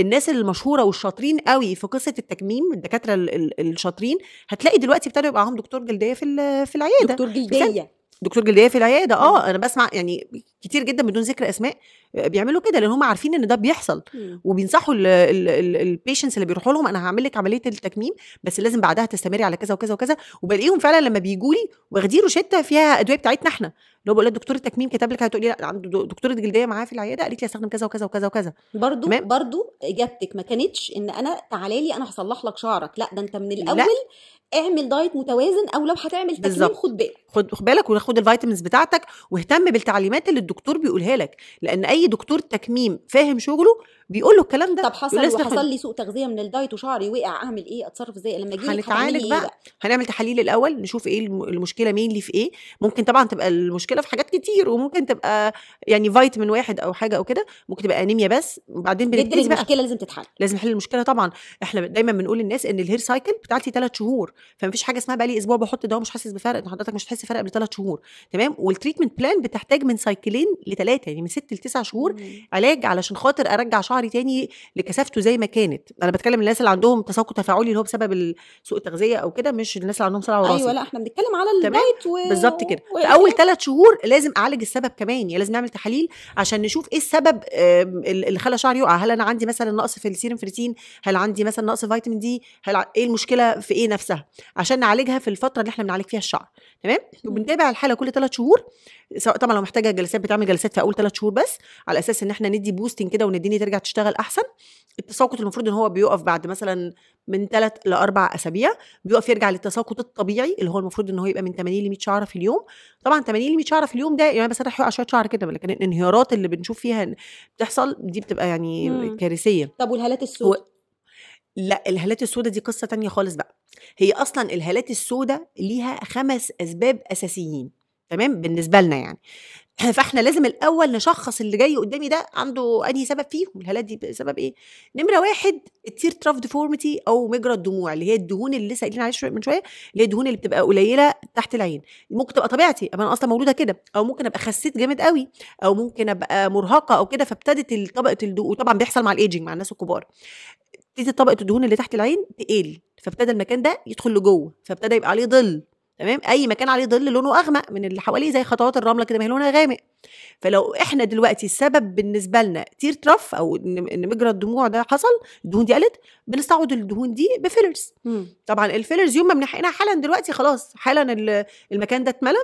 الناس المشهوره والشاطرين قوي في قصه التكميم الدكاتره الشاطرين هتلاقي دلوقتي ابتدوا يبقى عندهم دكتور جلديه في في العياده دكتور جلديه دكتور جلديه في العياده اه انا بسمع يعني كتير جدا بدون ذكر اسماء آه، بيعملوا كده لان هم عارفين ان ده بيحصل وبينصحوا البيشنس اللي بيروحوا لهم انا هعمل لك عمليه التكميم بس لازم بعدها تستمري على كذا وكذا وكذا وبلاقيهم فعلا لما بيجوا لي واخدين روشته فيها ادويه بتاعتنا احنا لو بقول لك دكتور التكميم كتب لك هتقولي لا عنده دكتوره جلديه معاه في العياده قالت لي استخدم كذا وكذا وكذا وكذا برضو مام. برضو اجابتك ما كانتش ان انا تعالى لي انا هصلح لك شعرك لا ده انت من الاول لا. اعمل دايت متوازن او لو هتعمل تكميم خد بالك خد بالك وخد الفيتامينز بتاعتك واهتم بالتعليمات اللي الدكتور بيقولها لك لان اي دكتور تكميم فاهم شغله بيقول له الكلام ده طب حصل حصل لي سوء تغذيه من الدايت وشعري وقع اعمل ايه اتصرف ازاي لما اجي هنتعالج بقى. بقى هنعمل تحاليل الاول نشوف ايه المشكله مين اللي في ايه ممكن طبعا تبقى المشكله في حاجات كتير وممكن تبقى يعني فيتامين واحد او حاجه او كده ممكن تبقى انيميا بس وبعدين بنبتدي بقى المشكله لازم تتحل لازم نحل المشكله طبعا احنا دايما بنقول للناس ان الهير سايكل بتاعتي ثلاث شهور فمفيش حاجه اسمها بقى لي اسبوع بحط دواء مش حاسس بفرق حضرتك مش هتحس فرق قبل ثلاث شهور تمام والتريتمنت بلان بتحتاج من سايكلين لثلاثه يعني من ست لتسع شهور مم. علاج علشان خاطر ارجع شعري ظهري تاني لكثافته زي ما كانت انا بتكلم الناس اللي عندهم تساقط تفاعلي اللي هو بسبب سوء التغذيه او كده مش الناس اللي عندهم صلع أيوة، وراثي ايوه لا احنا بنتكلم على البيت و... بالظبط كده و... اول ثلاث شهور لازم اعالج السبب كمان يعني لازم نعمل تحاليل عشان نشوف ايه السبب اللي خلى شعري يقع هل انا عندي مثلا نقص في السيرم فريتين هل عندي مثلا نقص فيتامين دي هل ايه المشكله في ايه نفسها عشان نعالجها في الفتره اللي احنا بنعالج فيها الشعر تمام وبنتابع الحاله كل ثلاث شهور سواء طبعا لو محتاجه جلسات بتعمل جلسات في اول ثلاث شهور بس على اساس ان احنا ندي بوستنج كده ونديني ترجع تشتغل احسن التساقط المفروض ان هو بيقف بعد مثلا من ثلاث لاربع اسابيع بيقف يرجع للتساقط الطبيعي اللي هو المفروض ان هو يبقى من 80 ل 100 شعره في اليوم طبعا 80 ل 100 شعره في اليوم ده يعني بس رايح شويه شعر كده لكن الانهيارات اللي بنشوف فيها بتحصل دي بتبقى يعني مم. كارثيه طب والهالات السوداء لا الهالات السوداء دي قصه تانية خالص بقى هي اصلا الهالات السوداء ليها خمس اسباب اساسيين تمام بالنسبه لنا يعني فاحنا لازم الاول نشخص اللي جاي قدامي ده عنده انهي سبب فيه الهالات دي سبب ايه نمره واحد التير تراف ديفورميتي او مجرى الدموع اللي هي الدهون اللي لسه قايلين عليها من شويه اللي هي الدهون اللي بتبقى قليله تحت العين ممكن تبقى طبيعتي انا اصلا مولوده كده او ممكن ابقى خسيت جامد قوي او ممكن ابقى مرهقه او كده فابتدت طبقه الدهون وطبعا بيحصل مع الايجنج مع الناس الكبار ابتدت طبقه الدهون اللي تحت العين تقل فابتدى المكان ده يدخل لجوه فابتدى يبقى عليه ظل تمام اي مكان عليه ظل لونه اغمق من اللي حواليه زي خطوات الرمله كده ما هي لونها غامق فلو احنا دلوقتي السبب بالنسبه لنا تير ترف او ان مجرى الدموع ده حصل الدهون دي قلت بنستعوض الدهون دي بفيلرز طبعا الفيلرز يوم ما بنحقنها حالا دلوقتي خلاص حالا المكان ده اتملى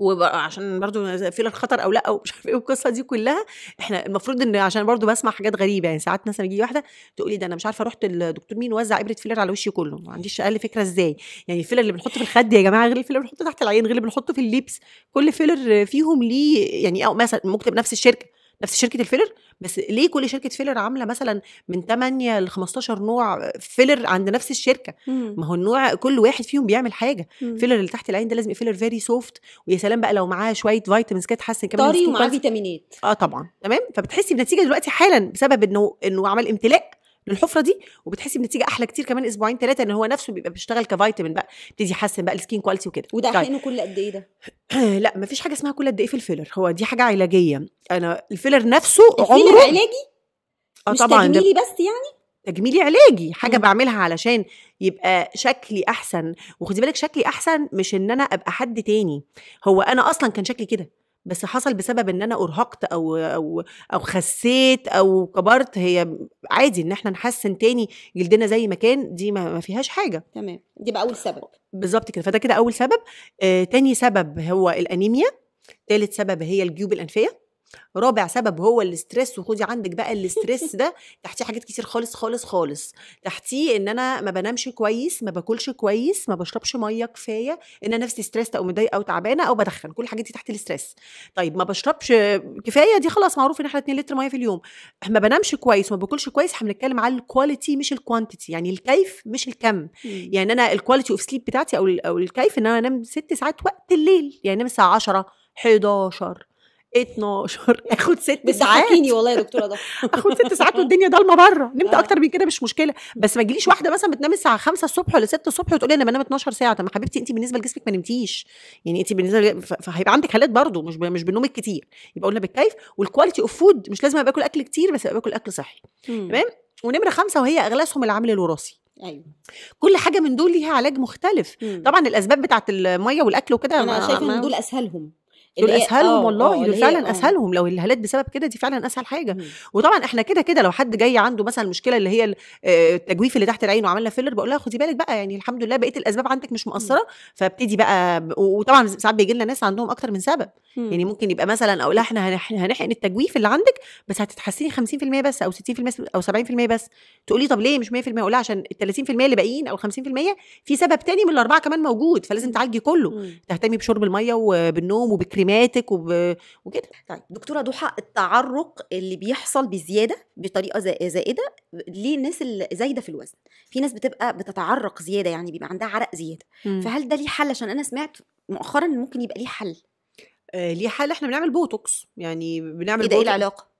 وعشان برضو في الخطر او لا او مش عارف ايه والقصه دي كلها احنا المفروض ان عشان برضو بسمع حاجات غريبه يعني ساعات مثلا بيجي واحده تقول لي ده انا مش عارفه رحت الدكتور مين وزع ابره فيلر على وشي كله ما عنديش اقل فكره ازاي يعني الفيلر اللي بنحطه في الخد يا جماعه غير الفيلر اللي بنحطه تحت العين غير اللي بنحطه في اللبس كل فيلر فيهم ليه يعني او مثلا ممكن نفس الشركه نفس شركه الفيلر بس ليه كل شركه فيلر عامله مثلا من 8 ل 15 نوع فيلر عند نفس الشركه مم. ما هو النوع كل واحد فيهم بيعمل حاجه مم. فيلر اللي تحت العين ده لازم فيلر فيري سوفت ويا سلام بقى لو معاه شويه فيتامينز كده تحسن كمان طري ومعاه فيتامينات اه طبعا تمام فبتحسي بنتيجه دلوقتي حالا بسبب انه انه عمل امتلاء للحفره دي وبتحسي بنتيجه احلى كتير كمان اسبوعين ثلاثه ان هو نفسه بيبقى بيشتغل كفيتامين بقى يبتدي يحسن بقى السكين كواليتي وكده وده طيب. حقنه كل قد ايه ده؟ لا مفيش حاجه اسمها كل قد ايه في الفيلر هو دي حاجه علاجيه انا الفيلر نفسه الفيلر عمره علاجي؟ اه طبعا تجميلي بس يعني؟ تجميلي علاجي حاجه مم. بعملها علشان يبقى شكلي احسن وخدي بالك شكلي احسن مش ان انا ابقى حد تاني هو انا اصلا كان شكلي كده بس حصل بسبب ان انا ارهقت او او او خسيت او كبرت هي عادي ان احنا نحسن تاني جلدنا زي ما كان دي ما, فيهاش حاجه تمام دي بقى اول سبب بالظبط كده فده كده اول سبب آه تاني سبب هو الانيميا تالت سبب هي الجيوب الانفيه رابع سبب هو الاسترس وخدي عندك بقى الاسترس ده تحتيه حاجات كتير خالص خالص خالص تحتيه ان انا ما بنامش كويس ما باكلش كويس ما بشربش ميه كفايه ان انا نفسي ستريس او مضايقه او تعبانه او بدخن كل الحاجات دي تحت الاسترس طيب ما بشربش كفايه دي خلاص معروف ان احنا 2 لتر ميه في اليوم ما بنامش كويس وما باكلش كويس احنا بنتكلم على الكواليتي مش الكوانتيتي يعني الكيف مش الكم يعني انا الكواليتي اوف سليب بتاعتي او او الكيف ان انا انام ست ساعات وقت الليل يعني انام الساعه 10 11 12 اخد ست ساعات بتضحكيني والله يا دكتوره ده اخد ست ساعات والدنيا ضلمه بره نمت آه. اكتر من كده مش مشكله بس ما تجيليش واحده مثلا بتنام الساعه 5 الصبح ولا 6 الصبح وتقولي انا بنام 12 ساعه طب ما حبيبتي انت بالنسبه لجسمك ما نمتيش يعني انت بالنسبه فهيبقى عندك حالات برده مش مش بالنوم الكتير يبقى قلنا بالكيف والكواليتي اوف فود مش لازم ابقى اكل اكل كتير بس ابقى باكل اكل صحي تمام ونمره خمسه وهي اغلاسهم العامل الوراثي ايوه كل حاجه من دول ليها علاج مختلف مم. طبعا الاسباب بتاعت الميه والاكل وكده انا شايفه ان دول اسهلهم دول اسهلهم آه، والله آه، دول فعلا آه. اسهلهم لو الهالات بسبب كده دي فعلا اسهل حاجه مم. وطبعا احنا كده كده لو حد جاي عنده مثلا مشكله اللي هي التجويف اللي تحت العين وعملنا فيلر بقول لها خدي بالك بقى يعني الحمد لله بقيه الاسباب عندك مش مقصره فابتدي بقى وطبعا ساعات بيجي لنا ناس عندهم اكتر من سبب مم. يعني ممكن يبقى مثلا اقول لها احنا هنحقن التجويف اللي عندك بس هتتحسني 50% بس او 60% او 70% بس تقولي طب ليه مش 100% اقول لها عشان ال 30% اللي باقيين او 50% في سبب تاني من الاربعه كمان موجود فلازم تعالجي كله مم. تهتمي بشرب الميه وبالنوم وبالكريم بكريماتك وب... وكده طيب دكتوره ضحى التعرق اللي بيحصل بزياده بطريقه زائده ليه الناس في الوزن في ناس بتبقى بتتعرق زياده يعني بيبقى عندها عرق زياده م. فهل ده ليه حل عشان انا سمعت مؤخرا ممكن يبقى ليه حل آه ليه حل احنا بنعمل بوتوكس يعني بنعمل ايه ده ايه العلاقه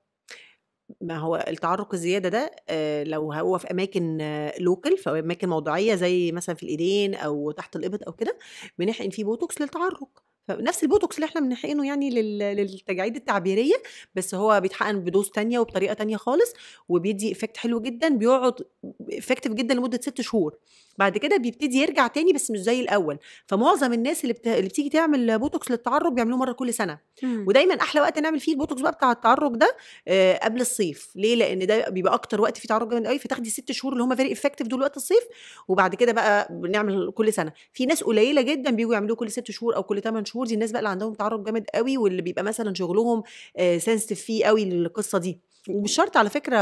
ما هو التعرق الزياده ده آه، لو هو في اماكن لوكال في اماكن موضعيه زي مثلا في الايدين او تحت الابط او كده بنحقن فيه بوتوكس للتعرق فنفس البوتوكس اللي احنا بنحقنه يعني للتجاعيد التعبيريه بس هو بيتحقن بدوز تانية وبطريقه تانية خالص وبيدي افكت حلو جدا بيقعد افكتف جدا لمده ست شهور بعد كده بيبتدي يرجع تاني بس مش زي الاول فمعظم الناس اللي, بت... اللي بتيجي تعمل بوتوكس للتعرج بيعملوه مره كل سنه مم. ودايما احلى وقت نعمل فيه البوتوكس بقى بتاع التعرج ده آه قبل الصيف ليه لان ده بيبقى اكتر وقت فيه تعرج جامد قوي فتاخدي ست شهور اللي هم فيري افكتيف دول وقت الصيف وبعد كده بقى بنعمل كل سنه في ناس قليله جدا بيجوا يعملوه كل ست شهور او كل ثمان شهور دي الناس بقى اللي عندهم تعرج جامد قوي واللي بيبقى مثلا شغلهم آه سنسيتيف فيه قوي للقصه دي ومش شرط على فكره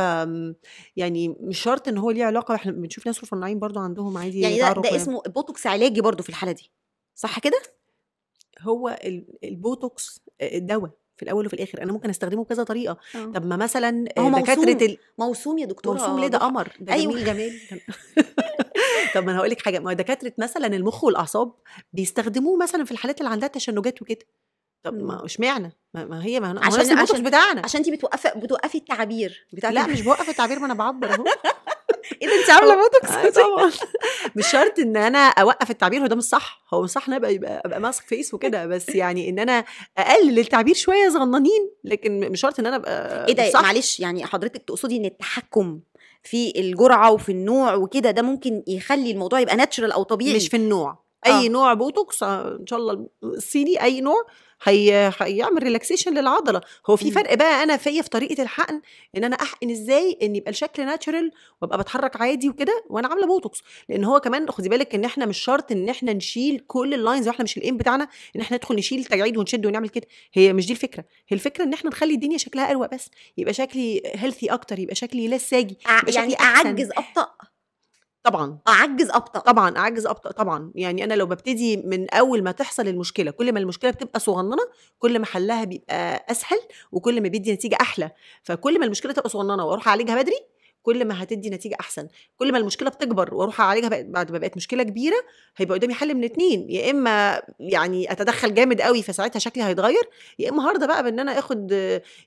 يعني مش شرط ان هو ليه علاقه احنا بنشوف ناس رفيعين برضو عندهم عادي يعني ده, ده يعني. اسمه بوتوكس علاجي برضو في الحاله دي صح كده هو البوتوكس دواء في الاول وفي الاخر انا ممكن استخدمه بكذا طريقه أوه. طب ما مثلا آه، دكاتره ال... موسوم يا دكتور موسوم ليه ده قمر ده أيوة. جميل طب ما انا هقول لك حاجه ما دكاتره مثلا المخ والاعصاب بيستخدموه مثلا في الحالات اللي عندها تشنجات وكده طب ما اشمعنى ما, هي ما هو عشان عشان بتاعنا عشان انت بتوقفي بتوقفي التعبير بتاعتي لا مش بوقف التعبير ما انا بعبر اهو ايه ده انت عامله أه، بوتوكس أه، طبعا مش شرط ان انا اوقف التعبير هو ده مش صح هو مش صح ان ابقى يبقى ابقى ماسك فيس وكده بس يعني ان انا اقلل التعبير شويه صغننين لكن مش شرط ان انا ابقى ايه ده معلش يعني حضرتك تقصدي ان التحكم في الجرعه وفي النوع وكده ده ممكن يخلي الموضوع يبقى ناتشرال او طبيعي مش في النوع آه. اي آه. نوع بوتوكس ان شاء الله الصيني اي نوع هي... هيعمل ريلاكسيشن للعضله هو في إمم. فرق بقى انا فيا في طريقه الحقن ان انا احقن ازاي ان يبقى الشكل ناتشرال وابقى بتحرك عادي وكده وانا عامله بوتوكس لان هو كمان خدي بالك ان احنا مش شرط ان احنا نشيل كل اللاينز واحنا مش الايم بتاعنا ان احنا ندخل نشيل تجاعيد ونشد ونعمل كده هي مش دي الفكره هي الفكره ان احنا نخلي الدنيا شكلها اروق بس يبقى شكلي هيلثي اكتر يبقى شكلي لساجي يعني شكلي اعجز ابطا طبعا اعجز ابطا طبعا اعجز ابطا طبعا يعني انا لو ببتدي من اول ما تحصل المشكله كل ما المشكله بتبقى صغننه كل ما حلها بيبقى اسهل وكل ما بيدي نتيجه احلى فكل ما المشكله تبقى صغننه واروح اعالجها بدري كل ما هتدي نتيجه احسن كل ما المشكله بتكبر واروح اعالجها بعد ما بقت مشكله كبيره هيبقى قدامي حل من اتنين يا اما يعني اتدخل جامد قوي فساعتها شكلي هيتغير يا اما هرضى بقى بان انا اخد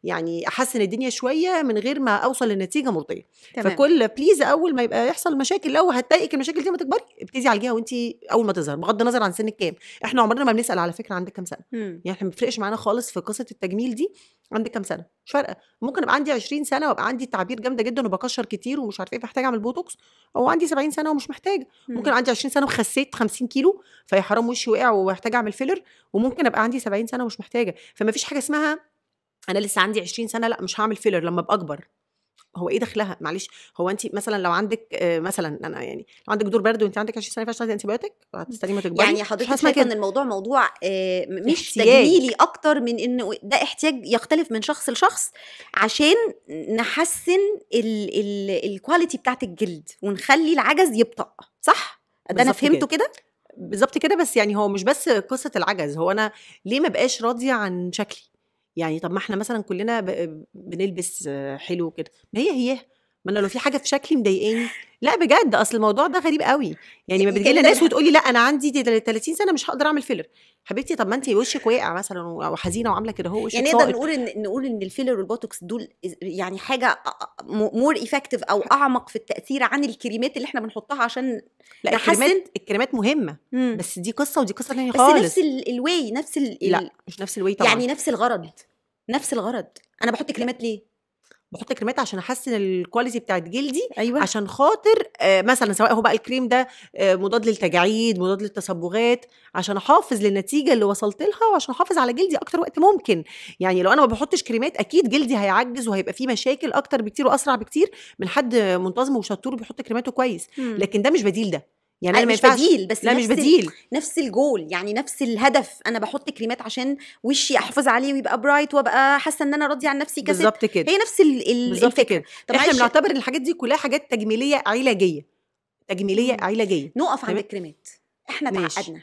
يعني احسن الدنيا شويه من غير ما اوصل لنتيجه مرضيه تمام. فكل بليز اول ما يبقى يحصل مشاكل لو هتضايقك المشاكل دي ما تكبري ابتدي عالجيها وانت اول ما تظهر بغض النظر عن سنك كام احنا عمرنا ما بنسال على فكره عندك كام سنه يعني يعني ما معانا خالص في قصه التجميل دي عندك كام سنه مش فارقه ممكن ابقى عندي 20 سنه وابقى عندي تعبير جامده جدا وبكشر كتير ومش عارفه ايه فمحتاجه اعمل بوتوكس او عندي 70 سنه ومش محتاجه ممكن عندي 20 سنه وخسيت 50 كيلو فيا حرام وشي وقع ومحتاجه اعمل فيلر وممكن ابقى عندي 70 سنه ومش محتاجه فما فيش حاجه اسمها انا لسه عندي 20 سنه لا مش هعمل فيلر لما ابقى اكبر هو ايه دخلها معلش هو انت مثلا لو عندك آه، مثلا انا يعني لو عندك دور برد وانت عندك 20 سنه فاشله انتي بيوتك هتستني ما تكبري يعني حضرتك شايفه ان الموضوع موضوع آه، مش تجميلي اكتر من ان ده احتياج يختلف من شخص لشخص عشان نحسن الكواليتي بتاعت الجلد ونخلي العجز يبطأ صح ده انا فهمته كده بالظبط كده بس يعني هو مش بس قصه العجز هو انا ليه ما بقاش راضيه عن شكلي يعني طب ما احنا مثلا كلنا بنلبس حلو كده ما هي هي ما انا لو في حاجه في شكلي مضايقاني لا بجد اصل الموضوع ده غريب قوي يعني ما يعني بتجي لي ناس وتقولي لا انا عندي 30 سنه مش هقدر اعمل فيلر حبيبتي طب ما انت وشك واقع مثلا او حزينه وعامله كده هو وشك يعني نقدر نقول ان نقول ان الفيلر والبوتوكس دول يعني حاجه مور ايفكتيف او اعمق في التاثير عن الكريمات اللي احنا بنحطها عشان لا الكريمات الكريمات مهمه مم. بس دي قصه ودي قصه ثانيه خالص بس نفس الواي نفس ال لا مش نفس الواي طبعا يعني نفس الغرض نفس الغرض انا بحط كريمات ليه بحط كريمات عشان احسن الكواليتي بتاعت جلدي أيوة. عشان خاطر آه مثلا سواء هو بقى الكريم ده آه مضاد للتجاعيد مضاد للتصبغات عشان احافظ للنتيجه اللي وصلت لها وعشان احافظ على جلدي اكتر وقت ممكن يعني لو انا ما بحطش كريمات اكيد جلدي هيعجز وهيبقى فيه مشاكل اكتر بكتير واسرع بكتير من حد منتظم وشطور بيحط كريماته كويس م. لكن ده مش بديل ده يعني انا مش بديل بس لا مش بديل نفس الجول يعني نفس الهدف انا بحط كريمات عشان وشي احافظ عليه ويبقى برايت وابقى حاسه ان انا راضيه عن نفسي كده بالظبط كده هي نفس ال بالظبط كده. طب احنا بنعتبر الحاجات دي كلها حاجات تجميليه علاجيه تجميليه علاجيه نقف عند الكريمات احنا تعقدنا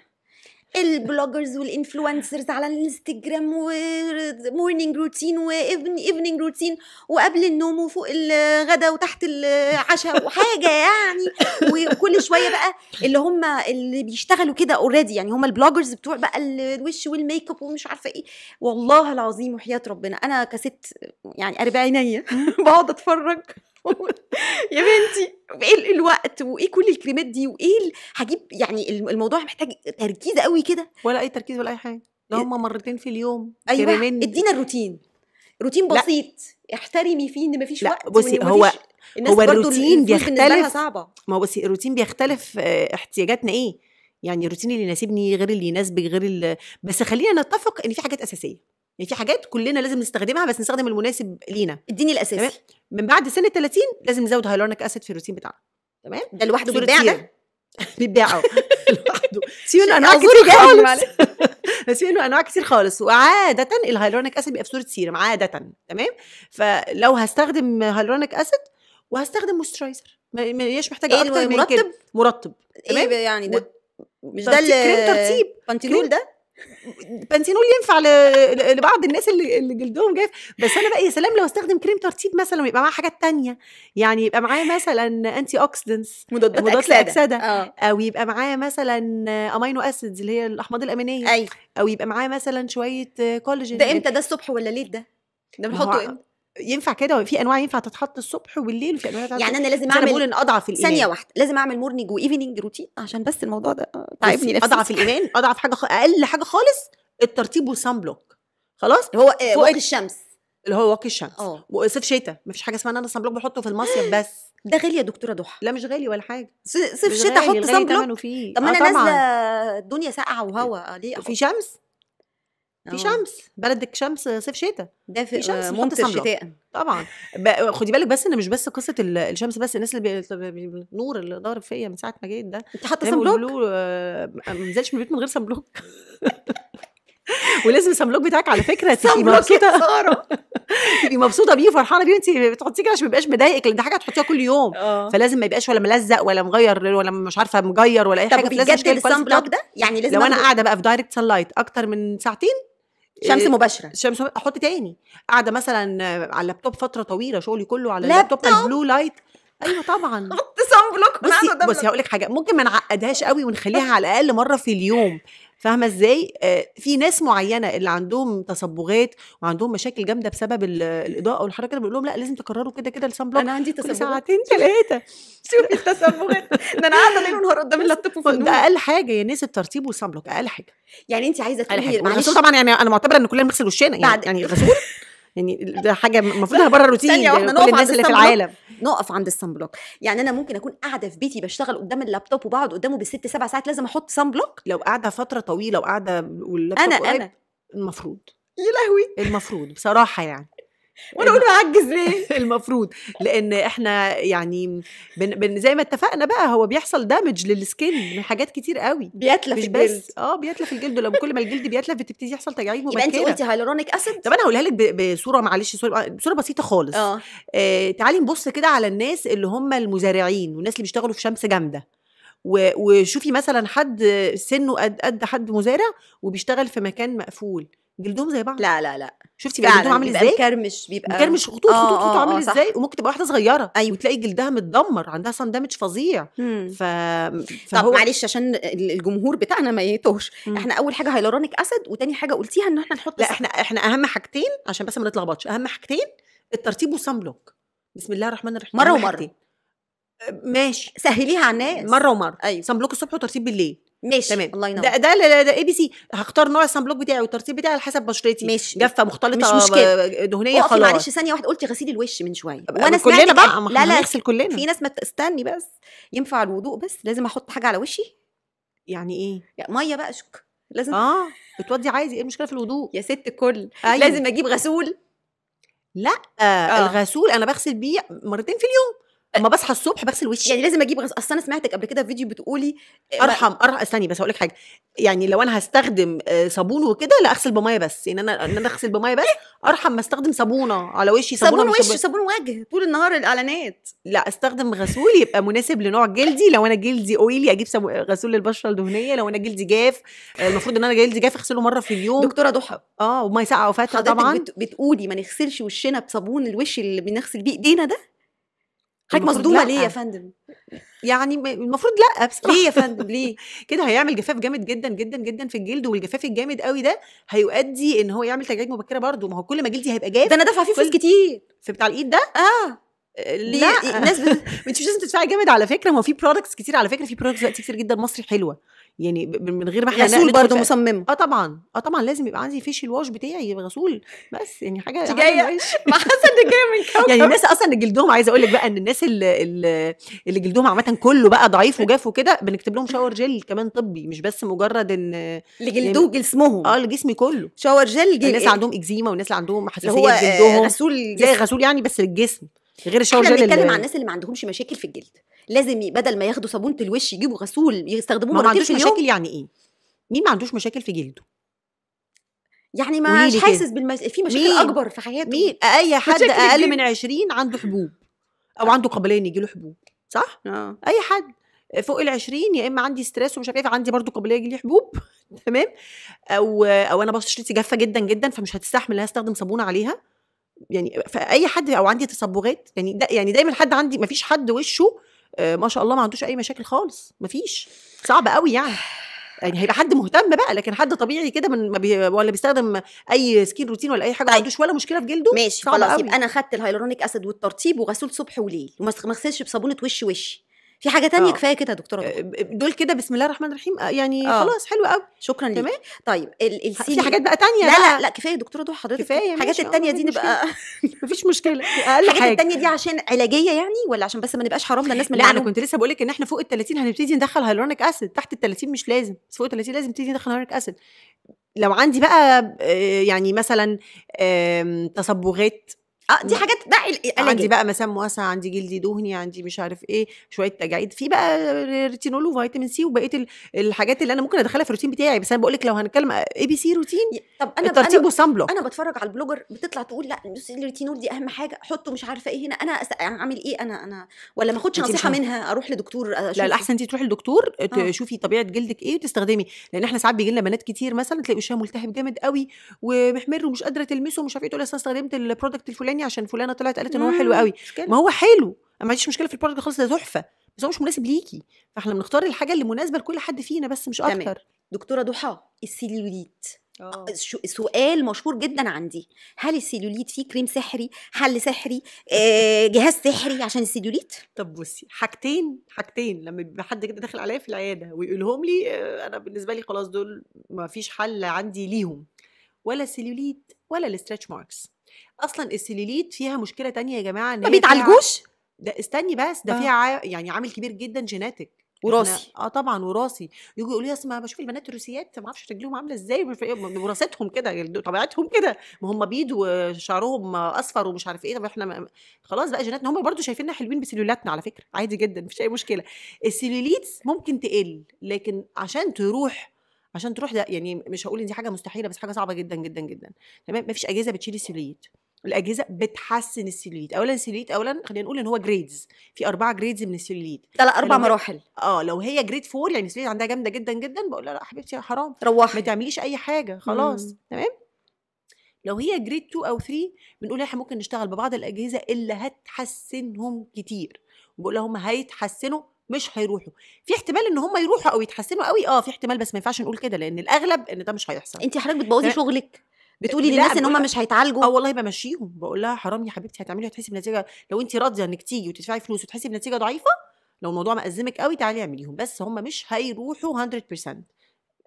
البلوجرز والانفلونسرز على الانستجرام ومورنينج روتين وايفنينج روتين وقبل النوم وفوق الغدا وتحت العشاء وحاجه يعني وكل شويه بقى اللي هم اللي بيشتغلوا كده اوريدي يعني هم البلوجرز بتوع بقى الوش والميك اب ومش عارفه ايه والله العظيم وحياه ربنا انا كست يعني اربعينيه بقعد اتفرج يا بنتي ايه الوقت وايه كل الكريمات دي وايه هجيب يعني الموضوع محتاج تركيز قوي كده ولا اي تركيز ولا اي حاجه لو إيه؟ هما مرتين في اليوم ايوه ادينا الروتين روتين بسيط لا. احترمي فيه ان مفيش لا. وقت بصي هو الناس هو الروتين بيختلف صعبه ما هو بصي الروتين بيختلف آه، احتياجاتنا ايه يعني الروتين اللي يناسبني غير اللي يناسبك غير اللي بس خلينا نتفق ان في حاجات اساسيه يعني في حاجات كلنا لازم نستخدمها بس نستخدم المناسب لينا اديني الاساسي تمام من بعد سن ال 30 لازم نزود هايلورنيك اسيد في الروتين بتاعنا تمام ده لوحده بيتباع ده بيتباع اه لوحده سيبنا انواع كتير خالص يعني سيبنا انواع كتير خالص وعاده الهايلورونيك اسيد بيبقى في صوره سيرم عاده تمام فلو هستخدم هايلورونيك اسيد وهستخدم موسترايزر ما محتاجه ايه اكتر من مرطب مرطب إيه تمام إيه يعني ده مش ده ترتيب بانتينول ده بنسينول ينفع لبعض الناس اللي اللي جلدهم جاف بس انا بقى يا سلام لو استخدم كريم ترطيب مثلا ويبقى معاه حاجات تانية يعني يبقى معايا مثلا انتي اوكسيدنتس مضادات مضادات الاكسده آه. او يبقى معايا مثلا امينو اسيدز اللي هي الاحماض الامينيه أي. أيوه. او يبقى معايا مثلا شويه كولاجين ده امتى ده الصبح ولا ليل ده ده بنحطه امتى ينفع كده في انواع ينفع تتحط الصبح والليل وفي انواع يعني انا لازم اعمل بقول ان اضعف الايمان ثانيه واحده لازم اعمل مورنينج وايفنينج روتين عشان بس الموضوع ده آه، تعبني نفسي اضعف الايمان اضعف حاجه خ... اقل حاجه خالص الترتيب والسان بلوك خلاص هو آه، فوق الشمس اللي هو واقي الشمس اه صيف شتاء مفيش حاجه اسمها ان انا صن بلوك بحطه في المصيف بس ده غالي يا دكتوره ضحى لا مش غالي ولا حاجه صيف شتاء احط صن بلوك طب ما آه، انا نازله الدنيا ساقعه وهوا ليه في شمس في آه. شمس بلدك شمس صيف شتاء دافئ في شمس آه، منتصف شتاء طبعا خدي بالك بس ان مش بس قصه الشمس بس الناس اللي بي... النور اللي ضارب فيا من ساعه ما جيت ده انت حاطه سان بلوك آه، ما نزلش من البيت من غير سان بلوك ولازم السان بلوك بتاعك على فكره تبقي مبسوطه تبقي مبسوطه بيه وفرحانه بيه انت بتحطيه كده عشان ما يبقاش مضايقك لان ده حاجه هتحطيها كل يوم أوه. فلازم ما يبقاش ولا ملزق ولا مغير ولا مش عارفه مغير ولا اي حاجه طب بجد السان بلوك ده يعني لازم لو انا قاعده بقى في دايركت سان لايت اكتر من ساعتين شمس آه، مباشره شمس احط تاني قاعده مثلا على اللابتوب فتره طويله شغلي كله على اللابتوب البلو لايت ايوه طبعا حط سان بلوك بصي بصي هقول لك حاجه ممكن ما نعقدهاش قوي ونخليها على الاقل مره في اليوم فاهمه ازاي آه، في ناس معينه اللي عندهم تصبغات وعندهم مشاكل جامده بسبب الاضاءه والحركه بقول لهم لا لازم تكرروا كده كده الصن بلوك انا عندي تصبغات ساعتين ثلاثه شوفي التصبغات ده انا قاعده ليل ونهار قدام اللابتوب ده اقل حاجه يا ناس الترطيب والصن بلوك اقل حاجه يعني انت عايزه تقولي معلش طبعا يعني انا معتبره ان كلنا بنغسل وشنا يعني يعني غسول يعني ده حاجه المفروض بره الروتين كل الناس اللي في العالم نقف عند الصن بلوك يعني انا ممكن اكون قاعده في بيتي بشتغل قدام اللابتوب وبقعد قدامه بالست سبع ساعات لازم احط صن بلوك لو قاعده فتره طويله وقاعده واللابتوب انا قريب انا المفروض يا لهوي المفروض بصراحه يعني وانا اقول بعجز ليه المفروض لان احنا يعني بن بن زي ما اتفقنا بقى هو بيحصل دامج للسكين من حاجات كتير قوي بيتلف مش الجلد بس اه بيتلف الجلد لما كل ما الجلد بيتلف بتبتدي يحصل تجاعيد مبكره يبقى انت قلتي هايلورونيك اسيد طب انا هقولها لك بصوره معلش بصوره بسيطه خالص اه, آه تعالي نبص كده على الناس اللي هم المزارعين والناس اللي بيشتغلوا في شمس جامده وشوفي مثلا حد سنه قد قد حد مزارع وبيشتغل في مكان مقفول جلدهم زي بعض لا لا لا شفتي بيبقى جلدهم عامل ازاي مكرمش بيبقى مكرمش خطوط آه خطوط خطوط آه، آه، عامل ازاي وممكن تبقى واحده صغيره ايوه وتلاقي جلدها متدمر عندها سان دامج فظيع ف... فهو... طب معلش عشان الجمهور بتاعنا ما يتوهش احنا اول حاجه هيلورونيك اسيد وتاني حاجه قلتيها ان احنا نحط لا احنا احنا اهم حاجتين عشان بس ما نتلخبطش اهم حاجتين الترتيب والصن بلوك بسم الله الرحمن الرحيم مره ومره أه، ماشي سهليها على الناس مره ومره ايوه صن بلوك الصبح وترتيب بالليل ماشي تمام الله ينور ده ده اي بي سي هختار نوع السان بلوك بتاعي والترطيب بتاعي على حسب بشرتي ماشي جافه مختلطه مش مشكله آه، آه، دهنيه خلاص معلش ثانيه واحده قلتي غسيل الوش من شويه وانا كلنا بقى لا لا نغسل كلنا في ناس ما استني بس ينفع الوضوء بس لازم احط حاجه على وشي يعني ايه يعني ميه بقى شك لازم اه بتودي عادي ايه المشكله في الوضوء يا ست الكل أيوه. لازم اجيب غسول لا آه. الغسول انا بغسل بيه مرتين في اليوم اما بصحى الصبح بغسل وشي يعني لازم اجيب غسل اصل انا سمعتك قبل كده فيديو بتقولي آه، ارحم ارحم استني بس هقول لك حاجه يعني لو انا هستخدم آه، صابون وكده لا اغسل بميه بس يعني انا ان انا اغسل بميه بس ارحم ما استخدم صابونه على وشي صابون وش صابون وجه طول النهار الاعلانات لا استخدم غسول يبقى مناسب لنوع جلدي لو انا جلدي اويلي اجيب غسول للبشره الدهنيه لو انا جلدي جاف آه، المفروض ان انا جلدي جاف اغسله مره في اليوم دكتوره ضحى اه وميه ساقعه وفاتحه طبعا بتقولي ما نغسلش وشنا بصابون الوش اللي بنغسل بيه ايدينا ده حضرتك مصدومه ليه يا فندم يعني المفروض لا بس ليه يا فندم ليه كده هيعمل جفاف جامد جدا جدا جدا في الجلد والجفاف الجامد قوي ده هيؤدي ان هو يعمل تجاعيد مبكره برضه ما هو كل ما جلدي هيبقى جاف ده انا دافعه فيه فلوس كتير في بتاع الايد ده اه لا إيه، الناس بت... انت مش لازم تدفعي جامد على فكره هو في برودكتس كتير على فكره في برودكتس دلوقتي كتير جدا مصري حلوه يعني من غير ما احنا غسول برضه مصمم اه طبعا اه طبعا لازم يبقى عندي فيش الواش بتاعي غسول بس يعني حاجه انت جايه مع حسن جايه من يعني كوكب يعني الناس اصلا جلدهم عايزه اقول لك بقى ان الناس اللي, اللي جلدهم عامه كله بقى ضعيف وجاف وكده بنكتب لهم شاور جل كمان طبي مش بس مجرد ان لجلدهم يعني جسمهم اه لجسمي كله شاور جل جل الناس اللي عندهم اكزيما والناس اللي عندهم حساسيه جلدهم غسول زي غسول يعني بس للجسم غير الشاور جل احنا بنتكلم عن الناس اللي ما عندهمش مشاكل في الجلد لازم بدل ما ياخدوا صابونه الوش يجيبوا غسول يستخدموه مرتين ما عندوش مشاكل يعني ايه مين ما عندوش مشاكل في جلده يعني ما مش حاسس بالمس... في مشاكل مين؟ اكبر في حياته مين اي حد اقل من 20 عنده حبوب او أه. عنده قابليه ان يجي له حبوب صح آه. اي حد فوق ال 20 يا اما عندي ستريس ومش عارف إيه، عندي برضو قابليه يجي لي حبوب تمام او او انا بشرتي جافه جدا جدا فمش هتستحمل ان هستخدم صابونه عليها يعني فاي حد او عندي تصبغات يعني دا يعني دايما حد عندي ما فيش حد وشه آه، ما شاء الله ما عندوش اي مشاكل خالص ما فيش صعب قوي يعني يعني هيبقى حد مهتم بقى لكن حد طبيعي كده من ما بي ولا بيستخدم اي سكين روتين ولا اي حاجه ما طيب. عندوش ولا مشكله في جلده ماشي خلاص يبقى انا خدت الهيالورونيك اسيد والترطيب وغسول صبح وليل وما اغسلش بصابونه وش وشي في حاجه تانية أوه. كفايه كده يا دكتوره آه، دول كده بسم الله الرحمن الرحيم آه، يعني أوه. خلاص حلو قوي شكرا ليك تمام طيب ال ال في حاجات بقى تانية لا لا لا كفايه دكتوره دول حضرتك كفايه الحاجات آه، التانية دي نبقى مفيش مشكله اقل حاجه الحاجات التانية دي عشان علاجيه يعني ولا عشان بس ما نبقاش حرمنا الناس من لا انا كنت لسه بقول لك ان احنا فوق ال 30 هنبتدي ندخل هيلورونيك اسيد تحت ال 30 مش لازم بس فوق ال 30 لازم تبتدي ندخل هيلورونيك اسيد لو عندي بقى يعني مثلا تصبغات اه دي إمم. حاجات ده عندي بقى مسام واسع عندي جلدي دهني عندي مش عارف ايه شويه تجاعيد في بقى ريتينول وفيتامين سي وبقيه الحاجات اللي انا ممكن ادخلها في الروتين بتاعي بس انا بقول لك لو هنتكلم اي بي سي روتين طب انا الترتيب انا بلوك انا بتفرج على البلوجر بتطلع تقول لا بصي الريتينول دي اهم حاجه حطه مش عارفه ايه هنا انا اعمل ايه انا انا ولا ما اخدش نصيحه منها اروح لدكتور أشوف لا الاحسن انت تروحي لدكتور تشوفي آه. طبيعه جلدك ايه وتستخدمي لان احنا ساعات بيجي لنا بنات كتير مثلا تلاقي وشها ملتهب جامد قوي ومحمر ومش قادره تلمسه ومش عارفه إيه، تقول استخدمت البرودكت الفلاني الفلاني عشان فلانه طلعت قالت ان هو حلو قوي ما هو حلو انا ما عنديش مشكله في البرودكت خالص ده تحفه بس هو مش مناسب ليكي فاحنا بنختار الحاجه اللي مناسبه لكل حد فينا بس مش اكتر تمام. دكتوره ضحى السيلوليت أوه. سؤال مشهور جدا عندي هل السيلوليت فيه كريم سحري حل سحري آه، جهاز سحري عشان السيلوليت طب بصي حاجتين حاجتين لما بيبقى حد كده داخل عليا في العياده ويقولهم لي آه، انا بالنسبه لي خلاص دول ما فيش حل عندي ليهم ولا سيلوليت ولا الاسترتش ماركس اصلا السليليت فيها مشكله تانية يا جماعه ان ما بيتعالجوش ده استني بس ده آه. فيها يعني عامل كبير جدا جيناتك وراثي اه طبعا وراثي يجوا يقولوا لي اصل بشوف البنات الروسيات ما اعرفش رجلهم عامله ازاي وراثتهم كده طبيعتهم كده ما هم بيض وشعرهم اصفر ومش عارف ايه طب احنا خلاص بقى جيناتنا هم برضو شايفيننا حلوين بسلولاتنا على فكره عادي جدا مفيش اي مشكله السلوليتس ممكن تقل لكن عشان تروح عشان تروح ده يعني مش هقول ان دي حاجه مستحيله بس حاجه صعبه جدا جدا جدا تمام مفيش اجهزه بتشيل السيليت الاجهزه بتحسن السيليت اولا السيليت اولا خلينا نقول ان هو جريدز في اربعه جريدز من السيليت لا اربع مراحل اه لو هي جريد فور يعني السيليت عندها جامده جدا جدا بقول لها لا حبيبتي حرام روحي ما تعمليش اي حاجه خلاص تمام لو هي جريد 2 او 3 بنقول احنا ممكن نشتغل ببعض الاجهزه اللي هتحسنهم كتير بقول لهم هيتحسنوا مش هيروحوا في احتمال ان هم يروحوا او يتحسنوا قوي اه في احتمال بس ما ينفعش نقول كده لان الاغلب ان ده مش هيحصل انت حضرتك بتبوظي شغلك بتقولي للناس ان هم مش هيتعالجوا اه والله بمشيهم بقول لها حرام يا حبيبتي هتعملي هتحسي بنتيجه لو انت راضيه انك تيجي وتدفعي فلوس وتحسي بنتيجه ضعيفه لو الموضوع مأزمك قوي تعالي اعمليهم بس هم مش هيروحوا 100%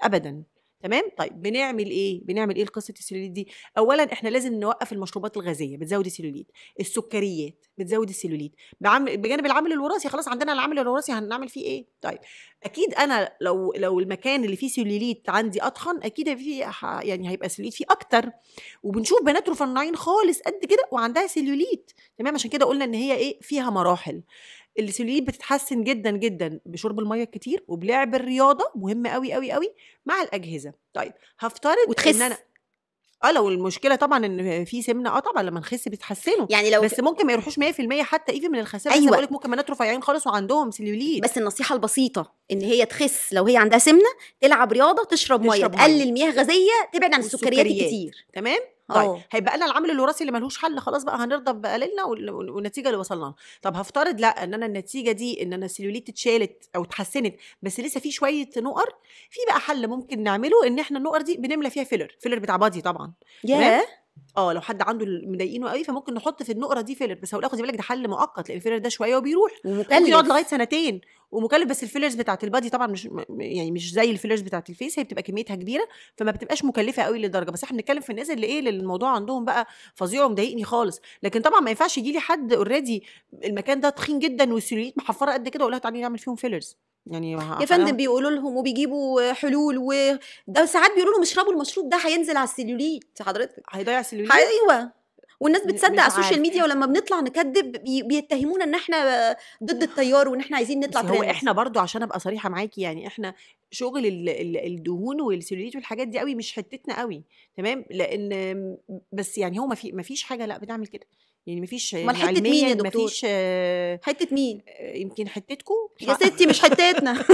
ابدا تمام طيب بنعمل ايه بنعمل ايه قصه السيلوليت دي اولا احنا لازم نوقف المشروبات الغازيه بتزود السيلوليت السكريات بتزود السيلوليت بجانب العامل الوراثي خلاص عندنا العامل الوراثي هنعمل فيه ايه طيب اكيد انا لو لو المكان اللي فيه سيلوليت عندي اطحن اكيد في يعني هيبقى سيلوليت فيه اكتر وبنشوف بنات رفيعين خالص قد كده وعندها سيلوليت تمام عشان كده قلنا ان هي ايه فيها مراحل السيلوليت بتتحسن جدا جدا بشرب الميه الكتير وبلعب الرياضه مهم قوي قوي قوي مع الاجهزه طيب هفترض وتخس. ان انا اه لو المشكله طبعا ان في سمنه اه طبعا لما نخس بيتحسنوا يعني لو بس ممكن ما يروحوش 100% حتى ايفي من الخسائر أيوة. بقول لك ممكن بنات رفيعين خالص وعندهم سليوليت بس النصيحه البسيطه ان هي تخس لو هي عندها سمنه تلعب رياضه تشرب, تشرب ميه تقلل مياه غازيه تبعد عن السكريات الكتير تمام طيب أوه. هيبقى لنا العامل الوراثي اللي ملهوش حل خلاص بقى هنرضى بقليلنا والنتيجه اللي وصلنا لها طب هفترض لا ان انا النتيجه دي ان انا السليوليت اتشالت او اتحسنت بس لسه في شويه نقر في بقى حل ممكن نعمله ان احنا النقر دي بنملى فيها فيلر فيلر بتاع بادي طبعا yeah. آه، لو حد عنده مضايقينه قوي فممكن نحط في النقرة دي فيلر، بس هقول خدي بالك ده حل مؤقت لأن الفيلر ده شوية وبيروح ممكن يقعد لغاية سنتين ومكلف بس الفيلرز بتاعت البادي طبعا مش يعني مش زي الفيلرز بتاعت الفيس هي بتبقى كميتها كبيرة فما بتبقاش مكلفة قوي للدرجة بس احنا بنتكلم في الناس اللي ايه اللي الموضوع عندهم بقى فظيع ومضايقني خالص لكن طبعا ما ينفعش يجي لي حد اوريدي المكان ده تخين جدا والسيلوليت محفرة قد كده واقول لها تعالي نعمل فيهم فيلرز يعني يا فندم بيقولوا لهم وبيجيبوا حلول و ده ساعات بيقولوا لهم اشربوا المشروب ده هينزل على السيلوليت حضرتك هيضيع السليوليت ايوه والناس بتصدق على السوشيال ميديا ولما بنطلع نكذب بيتهمونا ان احنا ضد آه. التيار وان احنا عايزين نطلع هو احنا برضو عشان ابقى صريحه معاكي يعني احنا شغل الدهون والسيلوليت والحاجات دي قوي مش حتتنا قوي تمام لان بس يعني هو ما في ما فيش حاجه لا بنعمل كده يعني مفيش امال حته مين يا دكتور؟ مفيش آه، حته مين؟ يمكن حتتكم يا ستي مش حتتنا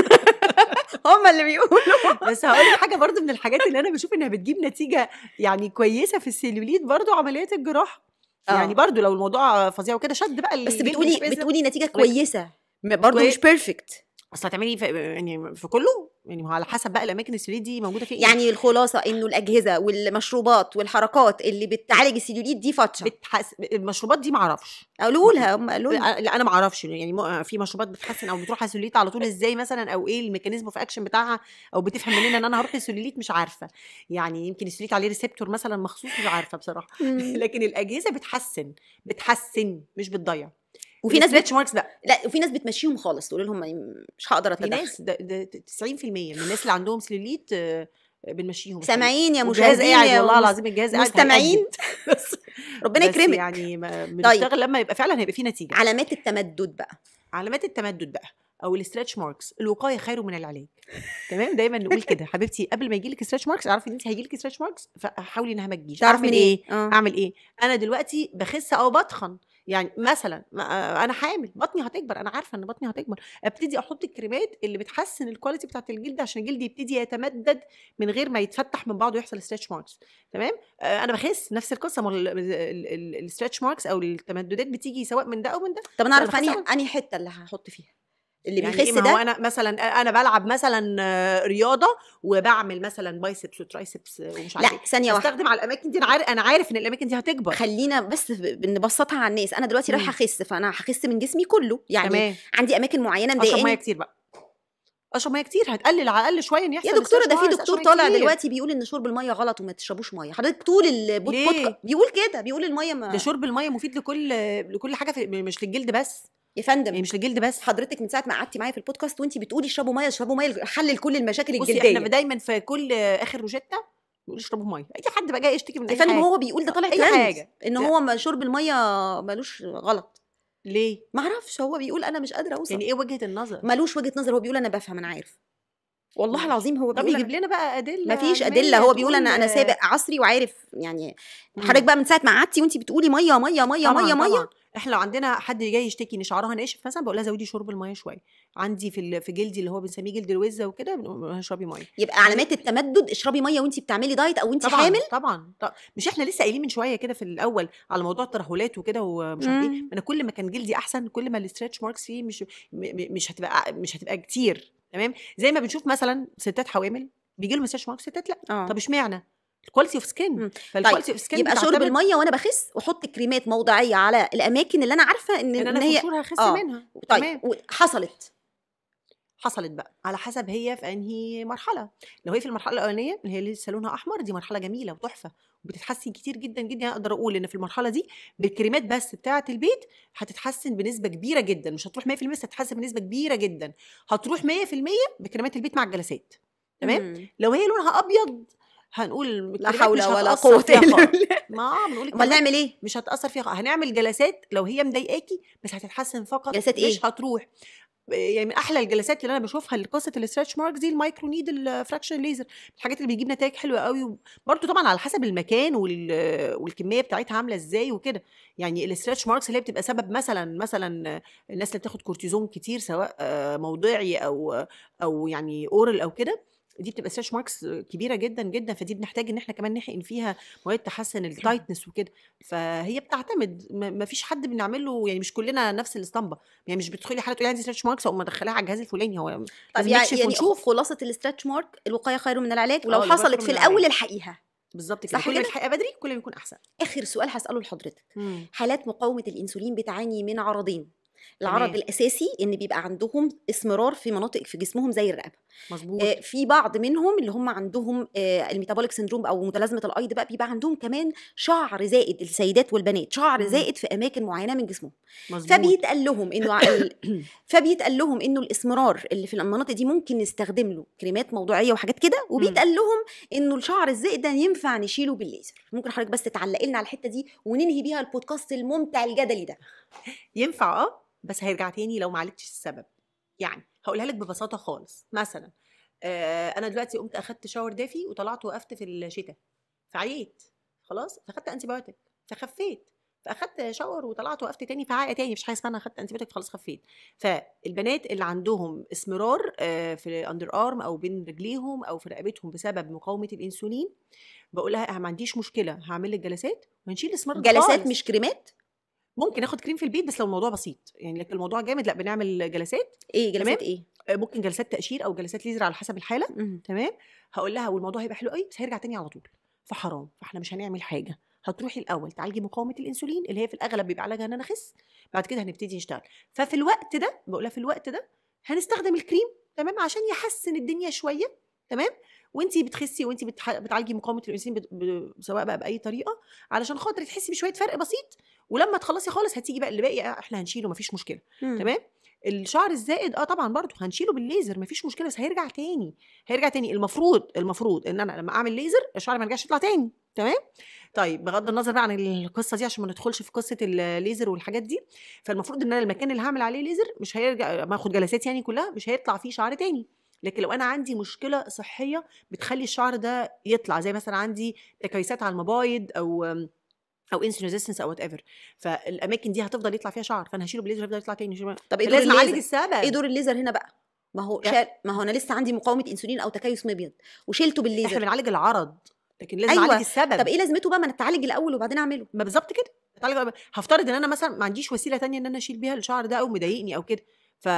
هما اللي بيقولوا بس هقول لك حاجه برضو من الحاجات اللي انا بشوف انها بتجيب نتيجه يعني كويسه في السيلوليت برضو عمليات الجراحه آه. يعني برضو لو الموضوع فظيع وكده شد بقى بس بتقولي بتقولي نتيجه كويسه برضو مش بيرفكت اصل هتعملي يعني في كله يعني على حسب بقى الاماكن السيلوليت دي موجوده فيه إيه. يعني الخلاصه انه الاجهزه والمشروبات والحركات اللي بتعالج السيلوليت دي فاتشه بتحس... المشروبات دي ما اعرفش قالوا آه، لها هم قالوا لا انا ما اعرفش يعني في مشروبات بتحسن او بتروح على السيلوليت على طول ازاي مثلا او ايه الميكانيزم في اكشن بتاعها او بتفهم مننا ان انا هروح السيلوليت مش عارفه يعني يمكن السيلوليت عليه ريسبتور مثلا مخصوص مش عارفه بصراحه لكن الاجهزه بتحسن بتحسن مش بتضيع وفي ناس بيتش ماركس لا لا وفي ناس بتمشيهم خالص تقول لهم مش هقدر اتدخل في ناس ده, ده 90% من الناس اللي عندهم سلوليت آه، بنمشيهم سامعين يا مشاهدين والله العظيم الجهاز قاعد مستمعين ربنا يكرمك يعني طيب. بنشتغل طيب. لما يبقى فعلا هيبقى في نتيجه علامات التمدد بقى علامات التمدد بقى او الاسترتش ماركس الوقايه خير من العلاج تمام دايما نقول كده حبيبتي قبل ما يجي لك استرتش ماركس اعرفي ان انت هيجي لك استرتش ماركس فحاولي انها ما تجيش تعرفي من ايه, آه. اعمل ايه انا دلوقتي بخس او بطخن يعني مثلا انا حامل بطني هتكبر انا عارفه ان بطني هتكبر ابتدي احط الكريمات اللي بتحسن الكواليتي بتاعت الجلد عشان الجلد يبتدي يتمدد من غير ما يتفتح من بعضه ويحصل ستريتش ماركس تمام انا بخس نفس القصه الستريتش ماركس او التمددات بتيجي سواء من ده او من ده طب انا اعرف انهي انهي حته اللي هحط فيها اللي يعني بيخس إيه؟ ده انا مثلا انا بلعب مثلا آه، رياضه وبعمل مثلا بايسبس وترايسبس ومش عارف لا إيه. ثانيه واحده استخدم على الاماكن دي انا عارف انا عارف ان الاماكن دي هتكبر خلينا بس نبسطها على الناس انا دلوقتي رايحه اخس فانا هخس من جسمي كله يعني تمام. عندي اماكن معينه مضايقاني اشرب ميه كتير بقى اشرب ميه كتير هتقلل على الاقل شويه ان يحصل يا دكتوره ده في دكتور طالع دلوقتي بيقول ان شرب الميه غلط وما تشربوش ميه حضرتك طول بوت بيقول كده بيقول الميه ما ده شرب الميه مفيد لكل لكل حاجه في مش للجلد بس يا فندم يعني مش الجلد بس حضرتك من ساعه ما قعدتي معايا في البودكاست وانت بتقولي اشربوا ميه اشربوا ميه حل لكل المشاكل بصي الجلديه احنا دايما في كل اخر روشته نقول اشربوا ميه اي حد بقى جاي يشتكي من اي فندم هو بيقول ده طالع اي حاجه ان هو شرب الميه ملوش غلط ليه ما اعرفش هو بيقول انا مش قادره اوصل يعني ايه وجهه النظر ملوش وجهه نظر هو بيقول انا بفهم انا عارف والله العظيم هو بيقول يجيب لنا بقى ادله مفيش ادله هو بيقول انا انا سابق عصري وعارف يعني حضرتك بقى من ساعه ما قعدتي وانت بتقولي ميه ميه ميه ميه ميه احنا لو عندنا حد جاي يشتكي ان شعرها ناشف مثلا بقول لها زودي شرب الميه شويه عندي في في جلدي اللي هو بنسميه جلد الوزه وكده بنقول اشربي ميه يبقى علامات التمدد اشربي ميه وانت بتعملي دايت او انت طبعًا حامل طبعا طبعا مش احنا لسه قايلين من شويه كده في الاول على موضوع الترهلات وكده ومش عارف ايه امم. انا كل ما كان جلدي احسن كل ما الاسترتش ماركس فيه مش مش هتبقى مش هتبقى كتير تمام زي ما بنشوف مثلا ستات حوامل بيجي لهم ماركس ستات لا آه. طب اشمعنى الكواليتي اوف سكين فالكواليتي اوف سكين يبقى شرب الميه وانا بخس واحط كريمات موضعيه على الاماكن اللي انا عارفه ان ان, إن انا هخس آه. منها طيب حصلت حصلت بقى على حسب هي في انهي مرحله لو هي في المرحله الاولانيه اللي هي لسه لونها احمر دي مرحله جميله وتحفه وبتتحسن كتير جدا جدا يعني اقدر اقول ان في المرحله دي بالكريمات بس بتاعه البيت هتتحسن بنسبه كبيره جدا مش هتروح 100% بس هتتحسن بنسبه كبيره جدا هتروح 100% بكريمات البيت مع الجلسات تمام لو هي لونها ابيض هنقول لا حول ولا قوه الا ما بنقول امال نعمل ايه مش هتاثر فيها هنعمل جلسات لو هي مضايقاكي بس هتتحسن فقط جلسات ايه مش هتروح يعني من احلى الجلسات اللي انا بشوفها لقصه الاسترتش مارك دي المايكرو نيدل فراكشن ليزر الحاجات اللي بيجيب نتائج حلوه قوي برضو طبعا على حسب المكان والكميه بتاعتها عامله ازاي وكده يعني الاسترتش ماركس اللي هي بتبقى سبب مثلا مثلا الناس اللي بتاخد كورتيزون كتير سواء موضعي او او يعني اورال او كده دي بتبقى ستريتش ماركس كبيره جدا جدا فدي بنحتاج ان احنا كمان نحقن فيها مواد تحسن التايتنس وكده فهي بتعتمد ما فيش حد بنعمل له يعني مش كلنا نفس الاسطمبه يعني مش بتدخلي حاله تقولي عندي ستريتش ماركس اقوم ادخلها على الجهاز الفلاني هو طيب يعني, يعني خلاصه الاسترتش مارك الوقايه خير من العلاج ولو آه، حصلت في الاول الحقيها بالظبط كده كل ما بدري كل ما يكون احسن اخر سؤال هساله لحضرتك حالات مقاومه الانسولين بتعاني من عرضين العرض تمام. الاساسي ان بيبقى عندهم اسمرار في مناطق في جسمهم زي الرقبه مظبوط آه في بعض منهم اللي هم عندهم آه الميتابوليك سندروم او متلازمه الايض بقى بيبقى عندهم كمان شعر زائد السيدات والبنات شعر زائد في اماكن معينه من جسمهم مظبوط فبيتقال لهم انه فبيتقال لهم انه الاسمرار اللي في المناطق دي ممكن نستخدم له كريمات موضوعيه وحاجات كده وبيتقال لهم انه الشعر الزائد ده ينفع نشيله بالليزر ممكن حضرتك بس تعلقي لنا على الحته دي وننهي بيها البودكاست الممتع الجدلي ده ينفع اه بس هيرجع تاني لو ما عالجتش السبب يعني هقولها لك ببساطه خالص مثلا آه انا دلوقتي قمت اخدت شاور دافي وطلعت وقفت في الشتاء فعييت خلاص فاخدت انتي بايوتك فخفيت فاخدت شاور وطلعت وقفت تاني فعاقه تاني مش حاجه اسمها انا اخدت انتي بايوتك خلاص خفيت فالبنات اللي عندهم اسمرار آه، في الاندر ارم او بين رجليهم او في رقبتهم بسبب مقاومه الانسولين بقولها ما عنديش مشكله هعمل لك جلسات ونشيل الاسمرار جلسات خالص. مش كريمات ممكن اخد كريم في البيت بس لو الموضوع بسيط يعني لكن الموضوع جامد لا بنعمل جلسات ايه جلسات ايه آه، ممكن جلسات تقشير او جلسات ليزر على حسب الحاله تمام هقول لها والموضوع هيبقى حلو قوي بس هيرجع تاني على طول فحرام فاحنا مش هنعمل حاجه هتروحي الاول تعالجي مقاومه الانسولين اللي هي في الاغلب بيبقى علاجها ان انا اخس بعد كده هنبتدي نشتغل ففي الوقت ده بقولها في الوقت ده هنستخدم الكريم تمام عشان يحسن الدنيا شويه تمام وانت بتخسي وانت بتعالجي مقاومه الانسولين سواء بقى باي طريقه علشان خاطر تحسي بشويه فرق بسيط ولما تخلصي خالص هتيجي بقى اللي باقي آه، احنا هنشيله مفيش مشكله مم. تمام الشعر الزائد اه طبعا برضه هنشيله بالليزر مفيش مشكله بس هيرجع تاني هيرجع تاني المفروض المفروض ان انا لما اعمل ليزر الشعر ما يرجعش يطلع تاني تمام طيب بغض النظر بقى عن القصه دي عشان ما ندخلش في قصه الليزر والحاجات دي فالمفروض ان انا المكان اللي هعمل عليه ليزر مش هيرجع ما اخد جلسات يعني كلها مش هيطلع فيه شعر تاني لكن لو انا عندي مشكله صحيه بتخلي الشعر ده يطلع زي مثلا عندي تكيسات على المبايض او او انسولين ريزيستنس او وات ايفر فالاماكن دي هتفضل يطلع فيها شعر فانا هشيله بالليزر هيفضل يطلع تاني شعر. طب ايه دور لازم اعالج السبب ايه دور الليزر هنا بقى ما هو شال ما هو انا لسه عندي مقاومه انسولين او تكيس مبيض وشيلته بالليزر احنا بنعالج العرض لكن لازم أيوة. اعالج السبب طب ايه لازمته بقى ما انا اتعالج الاول وبعدين اعمله ما بالظبط كده هفترض ان انا مثلا ما عنديش وسيله تانية ان انا اشيل بيها الشعر ده او مضايقني او كده ف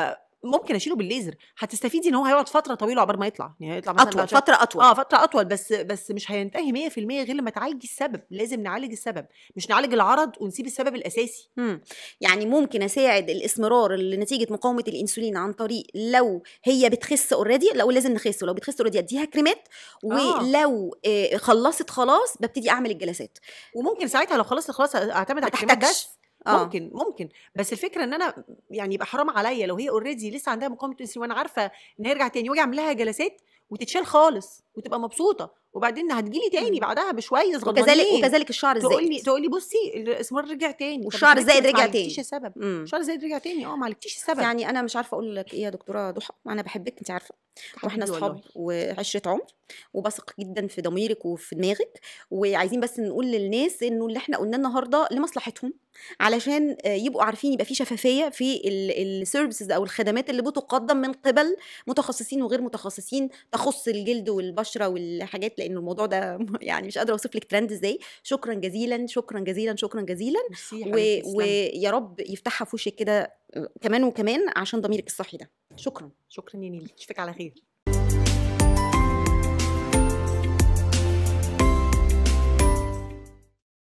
ممكن اشيله بالليزر هتستفيدي ان هو هيقعد فتره طويله عقبال ما يطلع يعني هيطلع مثلا اطول فتره اطول اه فتره اطول بس بس مش هينتهي 100% غير لما تعالجي السبب لازم نعالج السبب مش نعالج العرض ونسيب السبب الاساسي مم. يعني ممكن اساعد الاسمرار اللي نتيجه مقاومه الانسولين عن طريق لو هي بتخس اوريدي لو لازم نخس ولو بتخس اوريدي اديها كريمات آه. ولو آه. خلصت خلاص ببتدي اعمل الجلسات وممكن ساعتها لو خلصت خلاص اعتمد على الكريمات بس آه. ممكن ممكن بس الفكره ان انا يعني يبقى حرام عليا لو هي اوريدي لسه عندها مقاومه انسولين وانا عارفه ان هي رجعت تاني واجي اعمل لها جلسات وتتشال خالص وتبقى مبسوطه وبعدين هتجيلي تاني بعدها بشويه صغننين وكذلك وكذلك الشعر الزائد تقول لي تقول لي بصي الاسمر رجع تاني والشعر الزائد رجع تاني معرفتيش السبب الشعر الزائد رجع تاني اه معرفتيش السبب يعني انا مش عارفه اقول لك ايه يا دكتوره ضحى انا بحبك انت عارفه واحنا اصحاب وعشره عمر وبثق جدا في ضميرك وفي دماغك وعايزين بس نقول للناس انه اللي احنا قلناه النهارده لمصلحتهم علشان يبقوا عارفين يبقى في شفافيه في السيرفيسز او الخدمات اللي بتقدم من قبل متخصصين وغير متخصصين تخص الجلد والبشره البشره والحاجات لان الموضوع ده يعني مش قادره اوصف لك ترند ازاي شكرا جزيلا شكرا جزيلا شكرا جزيلا ويا رب يفتحها في وشك كده آه، كمان وكمان عشان ضميرك الصحي ده شكرا شكرا يا نيل على خير